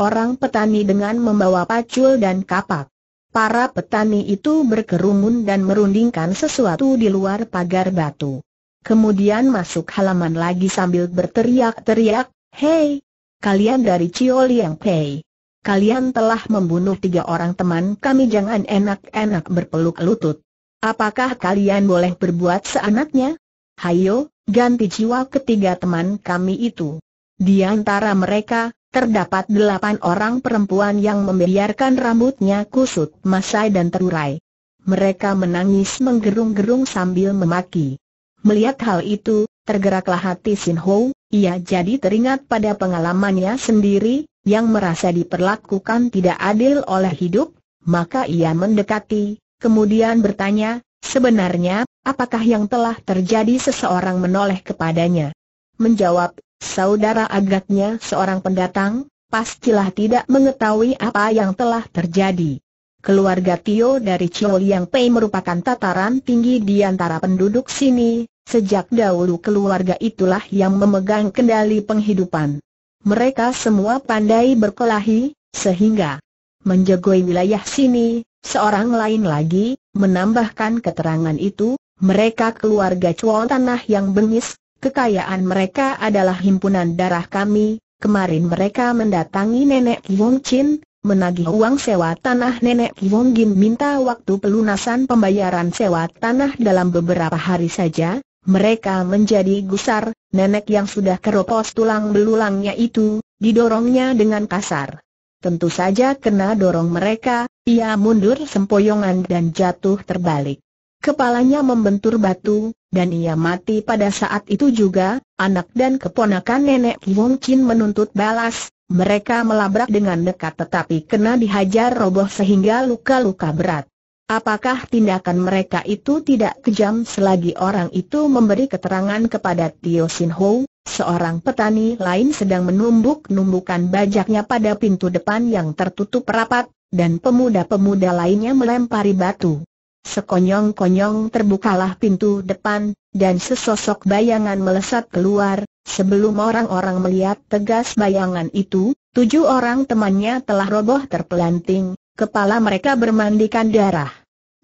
orang petani dengan membawa pacul dan kapak. Para petani itu berkerumun dan merundingkan sesuatu di luar pagar batu. Kemudian masuk halaman lagi sambil berteriak-teriak, Hei! Kalian dari Cio Liang Pei. Kalian telah membunuh tiga orang teman kami jangan enak-enak berpeluk lutut. Apakah kalian boleh berbuat seanaknya? Hayo, ganti jiwa ketiga teman kami itu. Di antara mereka, terdapat delapan orang perempuan yang membiarkan rambutnya kusut, masai dan terurai. Mereka menangis menggerung-gerung sambil memaki. Melihat hal itu, tergeraklah hati Sin Ho, ia jadi teringat pada pengalamannya sendiri, yang merasa diperlakukan tidak adil oleh hidup, maka ia mendekati, kemudian bertanya, sebenarnya, apakah yang telah terjadi seseorang menoleh kepadanya? Menjawab Saudara agaknya seorang pendatang, pastilah tidak mengetahui apa yang telah terjadi. Keluarga Tio dari Chiu Liang Pei merupakan tataran tinggi di antara penduduk sini, sejak dahulu keluarga itulah yang memegang kendali penghidupan. Mereka semua pandai berkelahi, sehingga menjagoi wilayah sini, seorang lain lagi, menambahkan keterangan itu, mereka keluarga Chol Tanah yang bengis, Kekayaan mereka adalah himpunan darah kami, kemarin mereka mendatangi nenek Wong Chin, menagih uang sewa tanah nenek Wong Gim minta waktu pelunasan pembayaran sewa tanah dalam beberapa hari saja, mereka menjadi gusar, nenek yang sudah keropos tulang belulangnya itu, didorongnya dengan kasar. Tentu saja kena dorong mereka, ia mundur sempoyongan dan jatuh terbalik. Kepalanya membentur batu, dan ia mati pada saat itu juga, anak dan keponakan nenek Wong Chin menuntut balas, mereka melabrak dengan dekat tetapi kena dihajar roboh sehingga luka-luka berat. Apakah tindakan mereka itu tidak kejam selagi orang itu memberi keterangan kepada Tio Sin Ho, seorang petani lain sedang menumbuk-numbukan bajaknya pada pintu depan yang tertutup rapat, dan pemuda-pemuda lainnya melempari batu. Sekonyong-konyong terbukalah pintu depan, dan sesosok bayangan melesat keluar, sebelum orang-orang melihat tegas bayangan itu, tujuh orang temannya telah roboh terpelanting, kepala mereka bermandikan darah.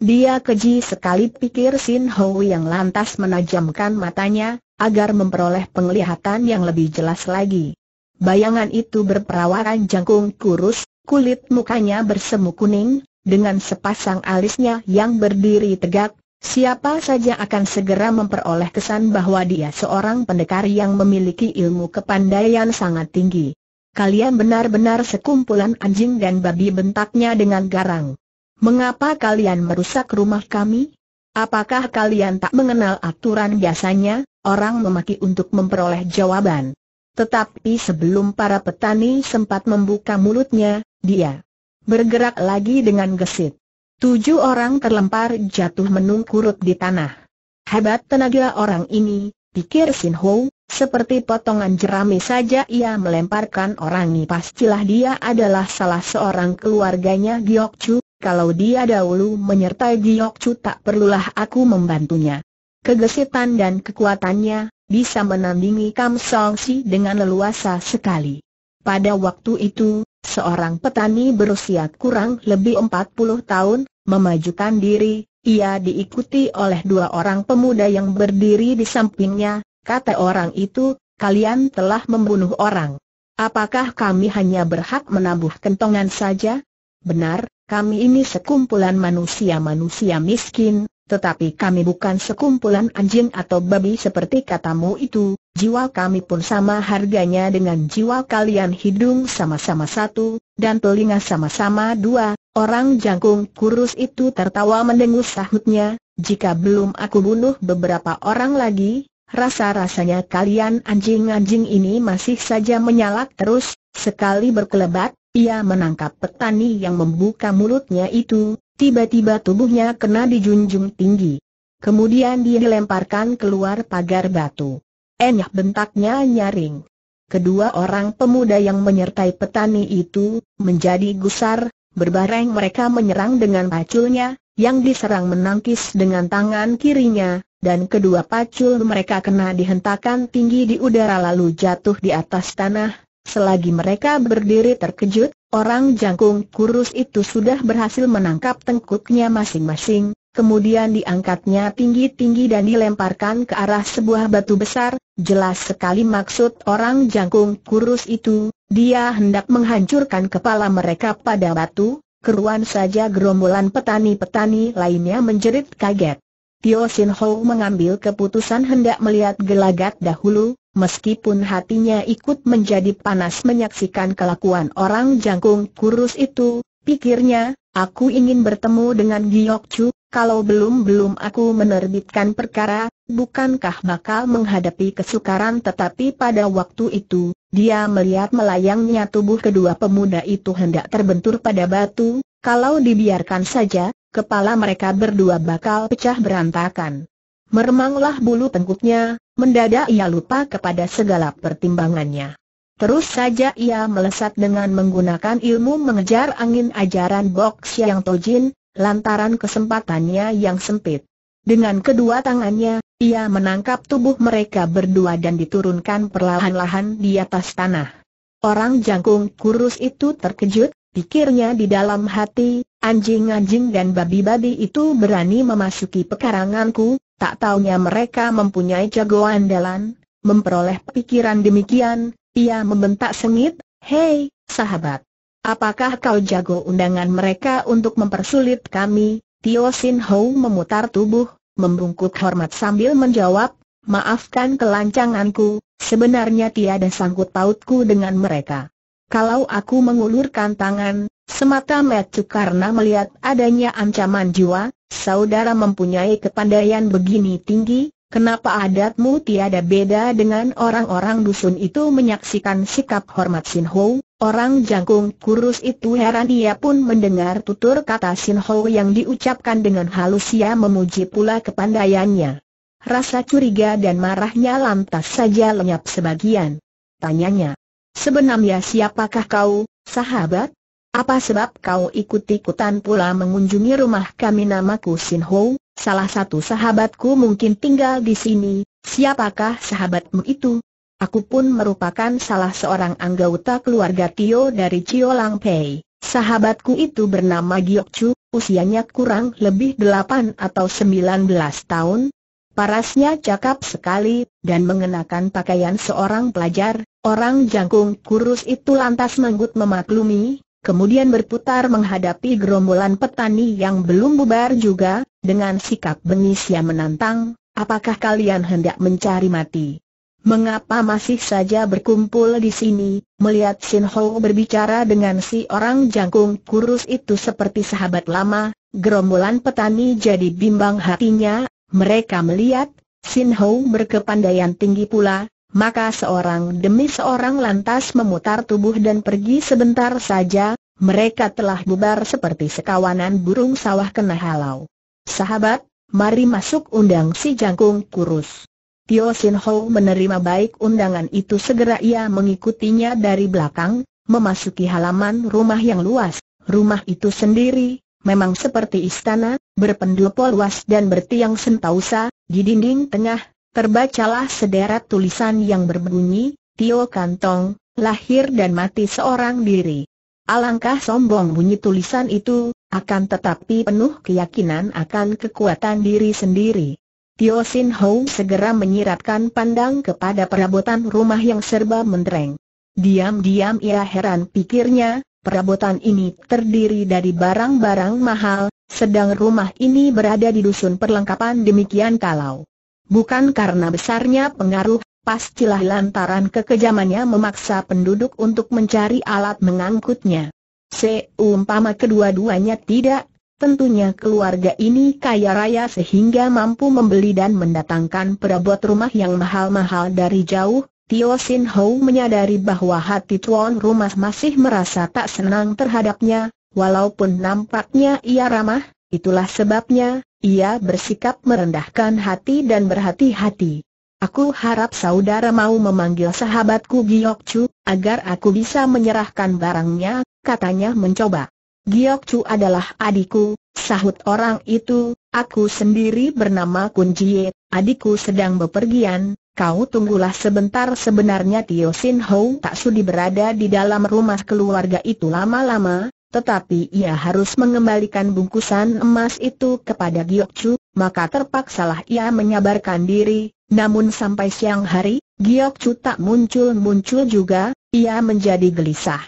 Dia keji sekali pikir Sin Ho yang lantas menajamkan matanya, agar memperoleh penglihatan yang lebih jelas lagi. Bayangan itu berperawakan jangkung kurus, kulit mukanya bersemu kuning, dengan sepasang alisnya yang berdiri tegak, siapa saja akan segera memperoleh kesan bahwa dia seorang pendekar yang memiliki ilmu kepandaian sangat tinggi. Kalian benar-benar sekumpulan anjing dan babi bentaknya dengan garang. Mengapa kalian merusak rumah kami? Apakah kalian tak mengenal aturan biasanya, orang memaki untuk memperoleh jawaban? Tetapi sebelum para petani sempat membuka mulutnya, dia bergerak lagi dengan gesit. Tujuh orang terlempar jatuh menungkurut di tanah. Hebat tenaga orang ini, pikir Sin Ho, seperti potongan jerami saja ia melemparkan orang ini pastilah dia adalah salah seorang keluarganya Giok Chu, kalau dia dahulu menyertai Giok Chu tak perlulah aku membantunya. Kegesitan dan kekuatannya, bisa menandingi Kam Song Si dengan leluasa sekali. Pada waktu itu, seorang petani berusia kurang lebih 40 tahun, memajukan diri, ia diikuti oleh dua orang pemuda yang berdiri di sampingnya, kata orang itu, kalian telah membunuh orang. Apakah kami hanya berhak menabuh kentongan saja? Benar, kami ini sekumpulan manusia-manusia miskin, tetapi kami bukan sekumpulan anjing atau babi seperti katamu itu, jiwa kami pun sama harganya dengan jiwa kalian hidung sama-sama satu, dan telinga sama-sama dua, orang jangkung kurus itu tertawa mendengus sahutnya, jika belum aku bunuh beberapa orang lagi, rasa-rasanya kalian anjing-anjing ini masih saja menyalak terus, sekali berkelebat, ia menangkap petani yang membuka mulutnya itu, Tiba-tiba tubuhnya kena dijunjung tinggi. Kemudian dia dilemparkan keluar pagar batu. Enyah bentaknya nyaring. Kedua orang pemuda yang menyertai petani itu, menjadi gusar, berbareng mereka menyerang dengan paculnya, yang diserang menangkis dengan tangan kirinya, dan kedua pacul mereka kena dihentakan tinggi di udara lalu jatuh di atas tanah, selagi mereka berdiri terkejut, Orang jangkung kurus itu sudah berhasil menangkap tengkuknya masing-masing, kemudian diangkatnya tinggi-tinggi dan dilemparkan ke arah sebuah batu besar, jelas sekali maksud orang jangkung kurus itu, dia hendak menghancurkan kepala mereka pada batu, keruan saja gerombolan petani-petani lainnya menjerit kaget. Tio Sin Ho mengambil keputusan hendak melihat gelagat dahulu, meskipun hatinya ikut menjadi panas menyaksikan kelakuan orang jangkung kurus itu, pikirnya, aku ingin bertemu dengan Giyok Chu, kalau belum-belum aku menerbitkan perkara, bukankah bakal menghadapi kesukaran tetapi pada waktu itu, dia melihat melayangnya tubuh kedua pemuda itu hendak terbentur pada batu, kalau dibiarkan saja, kepala mereka berdua bakal pecah berantakan. Meremanglah bulu tengkuknya, mendadak ia lupa kepada segala pertimbangannya. Terus saja ia melesat dengan menggunakan ilmu mengejar angin ajaran Bok Yang Tojin, lantaran kesempatannya yang sempit. Dengan kedua tangannya, ia menangkap tubuh mereka berdua dan diturunkan perlahan-lahan di atas tanah. Orang jangkung kurus itu terkejut, pikirnya di dalam hati, anjing-anjing dan babi-babi itu berani memasuki pekaranganku, Tak taunya mereka mempunyai jago andalan, memperoleh pikiran demikian, ia membentak sengit, Hei, sahabat, apakah kau jago undangan mereka untuk mempersulit kami? Tio Sin Ho memutar tubuh, membungkuk hormat sambil menjawab, Maafkan kelancanganku, sebenarnya tiada sangkut pautku dengan mereka. Kalau aku mengulurkan tangan, semata-mata karena melihat adanya ancaman jiwa, Saudara mempunyai kepandaian begini tinggi, kenapa adatmu tiada beda dengan orang-orang dusun itu menyaksikan sikap hormat Sin Ho? Orang jangkung kurus itu heran ia pun mendengar tutur kata Sin Ho yang diucapkan dengan halus ia memuji pula kepandaiannya. Rasa curiga dan marahnya lantas saja lenyap sebagian. Tanyanya, sebenarnya siapakah kau, sahabat? Apa sebab kau ikut-ikutan pula mengunjungi rumah kami namaku Sin Ho, salah satu sahabatku mungkin tinggal di sini, siapakah sahabatmu itu? Aku pun merupakan salah seorang anggota keluarga Tio dari Lang Pei. Sahabatku itu bernama Giok Chu, usianya kurang lebih 8 atau 19 tahun, Parasnya cakap sekali, dan mengenakan pakaian seorang pelajar, orang jangkung kurus itu lantas menggut memaklumi, kemudian berputar menghadapi gerombolan petani yang belum bubar juga, dengan sikap bengis yang menantang, apakah kalian hendak mencari mati? Mengapa masih saja berkumpul di sini? Melihat Sin Ho berbicara dengan si orang jangkung kurus itu seperti sahabat lama, gerombolan petani jadi bimbang hatinya. Mereka melihat Sin Ho berkepandaian tinggi pula, maka seorang demi seorang lantas memutar tubuh dan pergi sebentar saja, mereka telah bubar seperti sekawanan burung sawah kena halau. Sahabat, mari masuk undang si jangkung kurus. Tio Sin Ho menerima baik undangan itu segera ia mengikutinya dari belakang, memasuki halaman rumah yang luas. Rumah itu sendiri, memang seperti istana, berpendopo luas dan bertiang sentausa, di dinding tengah, terbacalah sederet tulisan yang berbunyi, Tio Kantong, lahir dan mati seorang diri. Alangkah sombong bunyi tulisan itu, akan tetapi penuh keyakinan akan kekuatan diri sendiri. Tio Sin Ho segera menyiratkan pandang kepada perabotan rumah yang serba mentereng. Diam-diam ia heran pikirnya, perabotan ini terdiri dari barang-barang mahal, sedang rumah ini berada di dusun perlengkapan demikian kalau Bukan karena besarnya pengaruh, pastilah lantaran kekejamannya memaksa penduduk untuk mencari alat mengangkutnya. Seumpama kedua-duanya tidak, tentunya keluarga ini kaya raya sehingga mampu membeli dan mendatangkan perabot rumah yang mahal-mahal dari jauh, Tio Sin Ho menyadari bahwa hati tuan rumah masih merasa tak senang terhadapnya, walaupun nampaknya ia ramah, itulah sebabnya, ia bersikap merendahkan hati dan berhati-hati. Aku harap saudara mau memanggil sahabatku Giok Chu, agar aku bisa menyerahkan barangnya, katanya mencoba. Giok Chu adalah adikku, sahut orang itu, aku sendiri bernama Kun Jie, adikku sedang bepergian, kau tunggulah sebentar sebenarnya Tio Sin Ho tak sudi berada di dalam rumah keluarga itu lama-lama, tetapi ia harus mengembalikan bungkusan emas itu kepada Giok Chu, maka terpaksalah ia menyabarkan diri, namun sampai siang hari, Giok Chu tak muncul-muncul juga, ia menjadi gelisah.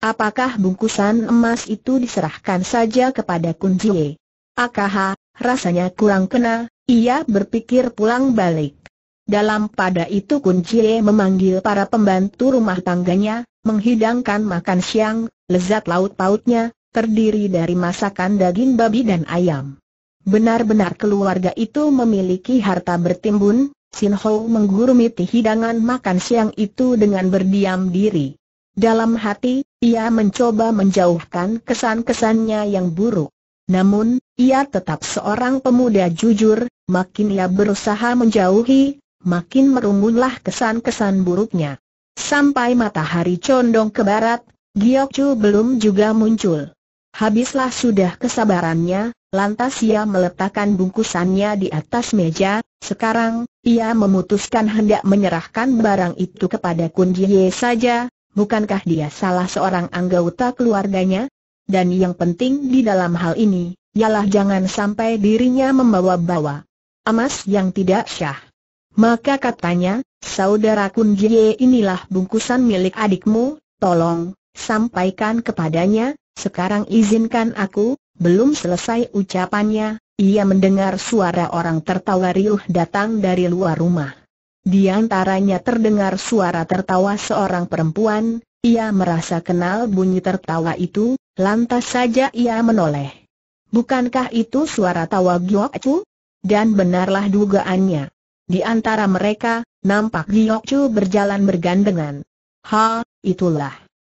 Apakah bungkusan emas itu diserahkan saja kepada Kun Jie? Akaha, rasanya kurang kena, ia berpikir pulang balik. Dalam pada itu Kun Jie memanggil para pembantu rumah tangganya, menghidangkan makan siang, lezat laut-pautnya, terdiri dari masakan daging babi dan ayam. Benar-benar keluarga itu memiliki harta bertimbun, Sin Ho menggurumiti hidangan makan siang itu dengan berdiam diri. Dalam hati, ia mencoba menjauhkan kesan-kesannya yang buruk. Namun, ia tetap seorang pemuda jujur, makin ia berusaha menjauhi, makin merumunlah kesan-kesan buruknya. Sampai matahari condong ke barat, Giok Chu belum juga muncul. Habislah sudah kesabarannya, lantas ia meletakkan bungkusannya di atas meja, sekarang, ia memutuskan hendak menyerahkan barang itu kepada Kun Jie saja, bukankah dia salah seorang anggota keluarganya? Dan yang penting di dalam hal ini, ialah jangan sampai dirinya membawa-bawa emas yang tidak syah. Maka katanya, Saudara Kun inilah bungkusan milik adikmu, tolong, sampaikan kepadanya, sekarang izinkan aku, belum selesai ucapannya, ia mendengar suara orang tertawa riuh datang dari luar rumah. Di antaranya terdengar suara tertawa seorang perempuan, ia merasa kenal bunyi tertawa itu, lantas saja ia menoleh. Bukankah itu suara tawa Giok Chu? Dan benarlah dugaannya. Di antara mereka, nampak Giok Chu berjalan bergandengan. Ha, itulah.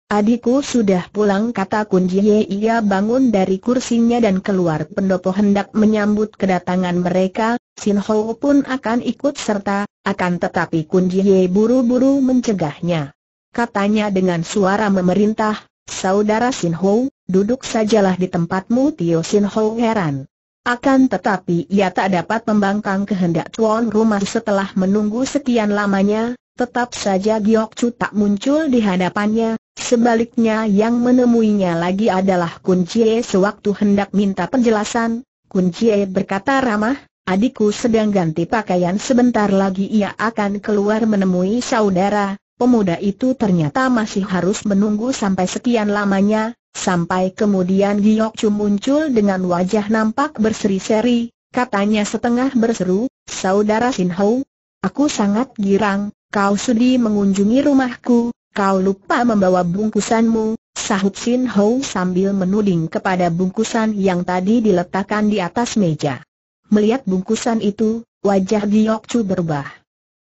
Adikku sudah pulang kata Jie ia bangun dari kursinya dan keluar pendopo hendak menyambut kedatangan mereka, Sin Ho pun akan ikut serta, akan tetapi Jie buru-buru mencegahnya. Katanya dengan suara memerintah, Saudara Sin Ho, duduk sajalah di tempatmu Tio Sin Ho heran. Akan tetapi ia tak dapat membangkang kehendak tuan rumah setelah menunggu sekian lamanya, tetap saja Giok Chu tak muncul di hadapannya, sebaliknya yang menemuinya lagi adalah Kun Chie sewaktu hendak minta penjelasan, Kun Chie berkata ramah, adikku sedang ganti pakaian sebentar lagi ia akan keluar menemui saudara, pemuda itu ternyata masih harus menunggu sampai sekian lamanya, Sampai kemudian Chu muncul dengan wajah nampak berseri-seri, katanya setengah berseru, Saudara Ho, aku sangat girang, kau sudi mengunjungi rumahku, kau lupa membawa bungkusanmu, sahut Ho sambil menuding kepada bungkusan yang tadi diletakkan di atas meja. Melihat bungkusan itu, wajah Chu berubah.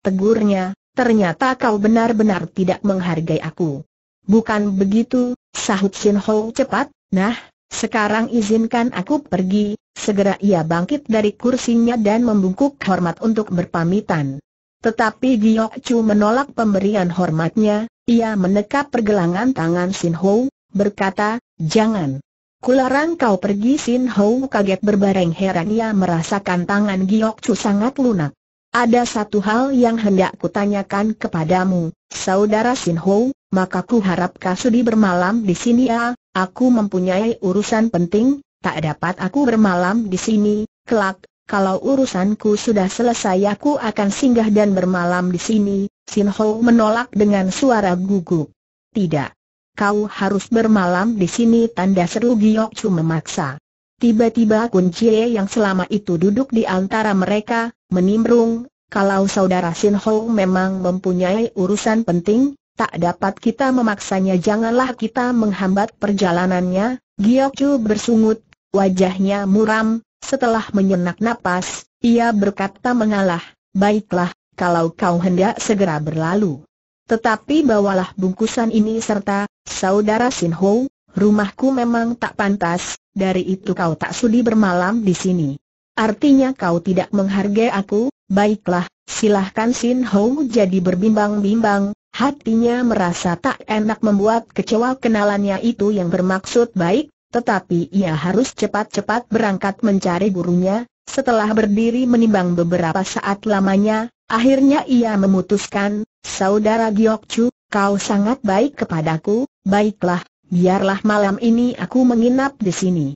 Tegurnya, ternyata kau benar-benar tidak menghargai aku. Bukan begitu, sahut Sin Ho cepat, nah, sekarang izinkan aku pergi, segera ia bangkit dari kursinya dan membungkuk hormat untuk berpamitan. Tetapi Giok Chu menolak pemberian hormatnya, ia menekap pergelangan tangan Sin Ho, berkata, jangan. Kularang kau pergi Sin Ho kaget berbareng heran ia merasakan tangan Giok Chu sangat lunak. Ada satu hal yang hendak kutanyakan kepadamu, saudara Sin Ho, maka ku harap Kasudi bermalam di sini ya, aku mempunyai urusan penting, tak dapat aku bermalam di sini, kelak, kalau urusanku sudah selesai aku akan singgah dan bermalam di sini, Sin Ho menolak dengan suara gugup. Tidak. Kau harus bermalam di sini tanda seru Giok Chu memaksa. Tiba-tiba Kun Jie yang selama itu duduk di antara mereka, menimbrung, kalau saudara Sin Ho memang mempunyai urusan penting, tak dapat kita memaksanya janganlah kita menghambat perjalanannya, Giok Chu bersungut, wajahnya muram, setelah menyenak napas, ia berkata mengalah, baiklah, kalau kau hendak segera berlalu. Tetapi bawalah bungkusan ini serta, saudara Sin Ho, rumahku memang tak pantas, dari itu kau tak sudi bermalam di sini. Artinya kau tidak menghargai aku, baiklah, silahkan Sin Ho jadi berbimbang-bimbang, Hatinya merasa tak enak membuat kecewa kenalannya itu yang bermaksud baik, tetapi ia harus cepat-cepat berangkat mencari gurunya. Setelah berdiri menimbang beberapa saat lamanya, akhirnya ia memutuskan, Saudara Giokcu, kau sangat baik kepadaku, baiklah, biarlah malam ini aku menginap di sini.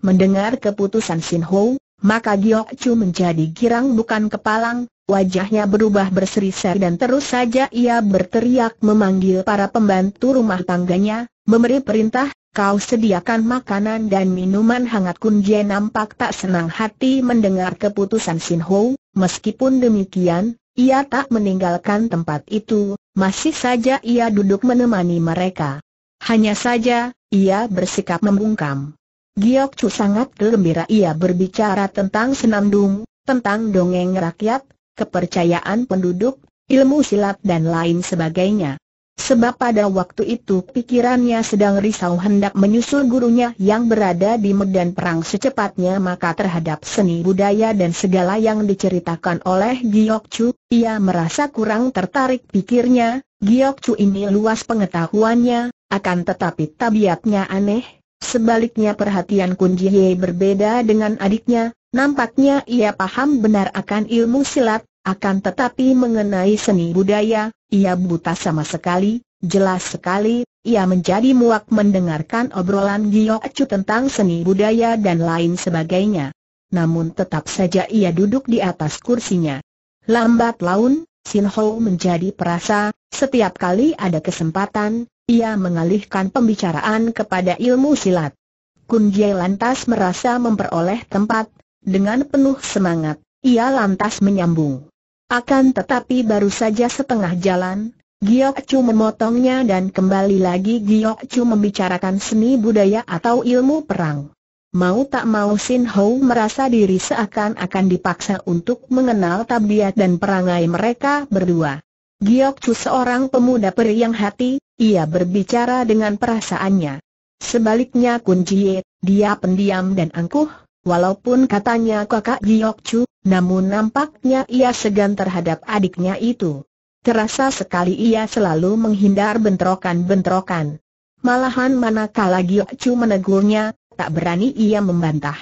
Mendengar keputusan Sin Ho, maka Giokcu menjadi girang bukan kepalang, Wajahnya berubah berseri-seri dan terus saja ia berteriak memanggil para pembantu rumah tangganya, memberi perintah, kau sediakan makanan dan minuman hangat Kun Jie nampak tak senang hati mendengar keputusan Sin Ho, meskipun demikian, ia tak meninggalkan tempat itu, masih saja ia duduk menemani mereka. Hanya saja, ia bersikap membungkam. Giok Chu sangat gembira ia berbicara tentang senandung, tentang dongeng rakyat, kepercayaan penduduk, ilmu silat dan lain sebagainya. Sebab pada waktu itu pikirannya sedang risau hendak menyusul gurunya yang berada di medan perang secepatnya maka terhadap seni budaya dan segala yang diceritakan oleh Giok Chu, ia merasa kurang tertarik pikirnya, Giok Chu ini luas pengetahuannya, akan tetapi tabiatnya aneh, sebaliknya perhatian Kun Jie berbeda dengan adiknya, Nampaknya ia paham benar akan ilmu silat, akan tetapi mengenai seni budaya, ia buta sama sekali, jelas sekali, ia menjadi muak mendengarkan obrolan Gio Acu tentang seni budaya dan lain sebagainya. Namun tetap saja ia duduk di atas kursinya. Lambat laun, Sin Ho menjadi perasa, setiap kali ada kesempatan, ia mengalihkan pembicaraan kepada ilmu silat. Kun Jie lantas merasa memperoleh tempat, dengan penuh semangat, ia lantas menyambung. Akan tetapi baru saja setengah jalan, Giok Chu memotongnya dan kembali lagi Giok Chu membicarakan seni budaya atau ilmu perang. Mau tak mau Sin Hou merasa diri seakan-akan dipaksa untuk mengenal tabiat dan perangai mereka berdua. Giok Chu seorang pemuda periang hati, ia berbicara dengan perasaannya. Sebaliknya Kun Jie, dia pendiam dan angkuh, Walaupun katanya kakak Giok Chu, namun nampaknya ia segan terhadap adiknya itu. Terasa sekali ia selalu menghindar bentrokan-bentrokan. Malahan manakala Giok Chu menegurnya, tak berani ia membantah.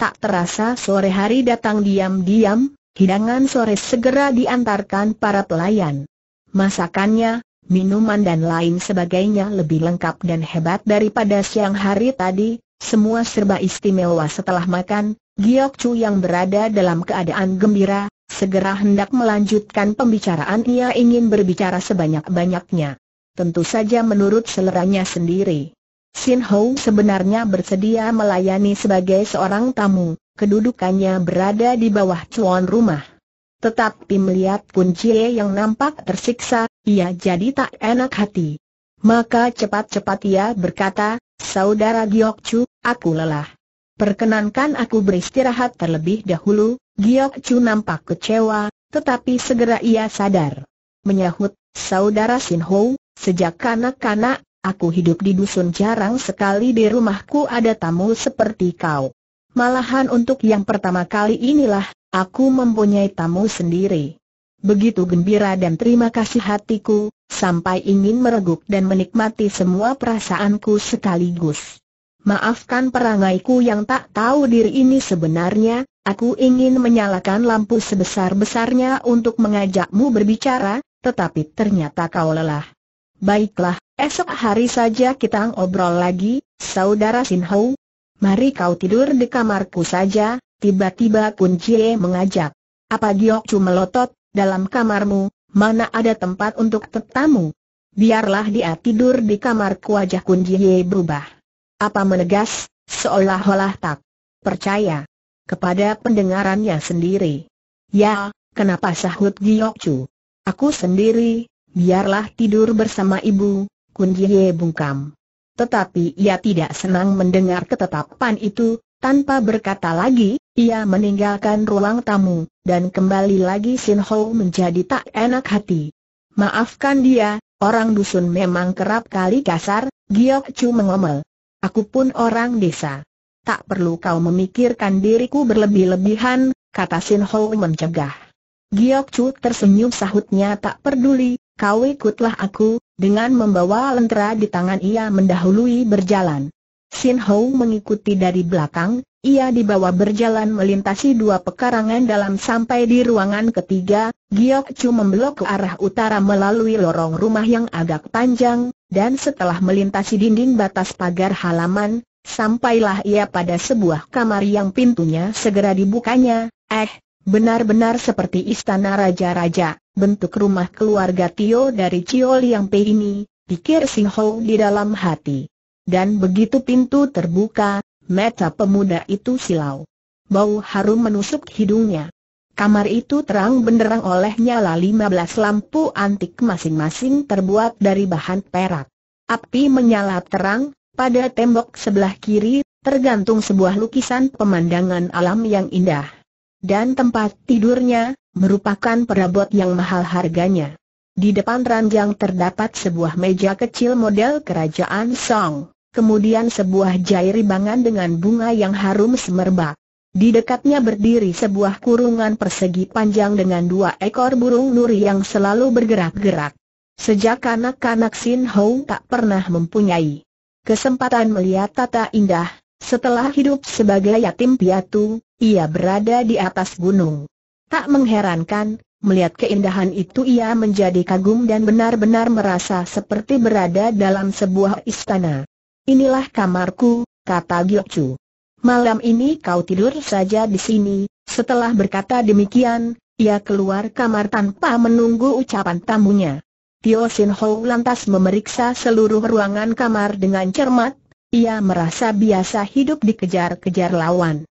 Tak terasa sore hari datang diam-diam, hidangan sore segera diantarkan para pelayan. Masakannya, minuman dan lain sebagainya lebih lengkap dan hebat daripada siang hari tadi, semua serba istimewa setelah makan, Giok Chu yang berada dalam keadaan gembira, segera hendak melanjutkan pembicaraan ia ingin berbicara sebanyak-banyaknya. Tentu saja menurut seleranya sendiri. Sin Ho sebenarnya bersedia melayani sebagai seorang tamu, kedudukannya berada di bawah cuan rumah. Tetapi melihat kuncie yang nampak tersiksa, ia jadi tak enak hati. Maka cepat-cepat ia berkata, Saudara Giok Chu, aku lelah. Perkenankan aku beristirahat terlebih dahulu, Giok Chu nampak kecewa, tetapi segera ia sadar. Menyahut, Saudara Sin Ho, sejak kanak-kanak, aku hidup di dusun jarang sekali di rumahku ada tamu seperti kau. Malahan untuk yang pertama kali inilah, aku mempunyai tamu sendiri. Begitu gembira dan terima kasih hatiku, sampai ingin mereguk dan menikmati semua perasaanku sekaligus. Maafkan perangaiku yang tak tahu diri ini sebenarnya, aku ingin menyalakan lampu sebesar-besarnya untuk mengajakmu berbicara, tetapi ternyata kau lelah. Baiklah, esok hari saja kita ngobrol lagi, saudara Sinhou. Mari kau tidur di kamarku saja, tiba-tiba Jie mengajak. Apa Giok Chu melotot, dalam kamarmu, mana ada tempat untuk tetamu. Biarlah dia tidur di kamar wajah ye berubah. Apa menegas, seolah-olah tak percaya kepada pendengarannya sendiri. Ya, kenapa sahut Giokcu? Aku sendiri, biarlah tidur bersama ibu, ye bungkam. Tetapi ia tidak senang mendengar ketetapan itu, tanpa berkata lagi, ia meninggalkan ruang tamu, dan kembali lagi Sin Ho menjadi tak enak hati. Maafkan dia, orang dusun memang kerap kali kasar, Giok Chu mengomel. Aku pun orang desa. Tak perlu kau memikirkan diriku berlebih-lebihan, kata Sin Ho mencegah. Giok Chu tersenyum sahutnya tak peduli, kau ikutlah aku, dengan membawa lentera di tangan ia mendahului berjalan. Sin Hou mengikuti dari belakang, ia dibawa berjalan melintasi dua pekarangan dalam sampai di ruangan ketiga, Giok Chu membelok ke arah utara melalui lorong rumah yang agak panjang, dan setelah melintasi dinding batas pagar halaman, sampailah ia pada sebuah kamar yang pintunya segera dibukanya, eh, benar-benar seperti istana raja-raja, bentuk rumah keluarga Tio dari Chiol yang Pe ini, pikir Sing Ho di dalam hati. Dan begitu pintu terbuka, mata pemuda itu silau. Bau harum menusuk hidungnya. Kamar itu terang benderang oleh nyala 15 lampu antik masing-masing terbuat dari bahan perak. Api menyala terang, pada tembok sebelah kiri, tergantung sebuah lukisan pemandangan alam yang indah. Dan tempat tidurnya, merupakan perabot yang mahal harganya. Di depan ranjang terdapat sebuah meja kecil model kerajaan Song kemudian sebuah jairibangan dengan bunga yang harum semerbak. Di dekatnya berdiri sebuah kurungan persegi panjang dengan dua ekor burung nuri yang selalu bergerak-gerak. Sejak anak-anak Sin Hou tak pernah mempunyai kesempatan melihat tata indah, setelah hidup sebagai yatim piatu, ia berada di atas gunung. Tak mengherankan, melihat keindahan itu ia menjadi kagum dan benar-benar merasa seperti berada dalam sebuah istana. Inilah kamarku, kata Giokju. Malam ini kau tidur saja di sini. Setelah berkata demikian, ia keluar kamar tanpa menunggu ucapan tamunya. Tio Sin Ho lantas memeriksa seluruh ruangan kamar dengan cermat. Ia merasa biasa hidup dikejar-kejar lawan.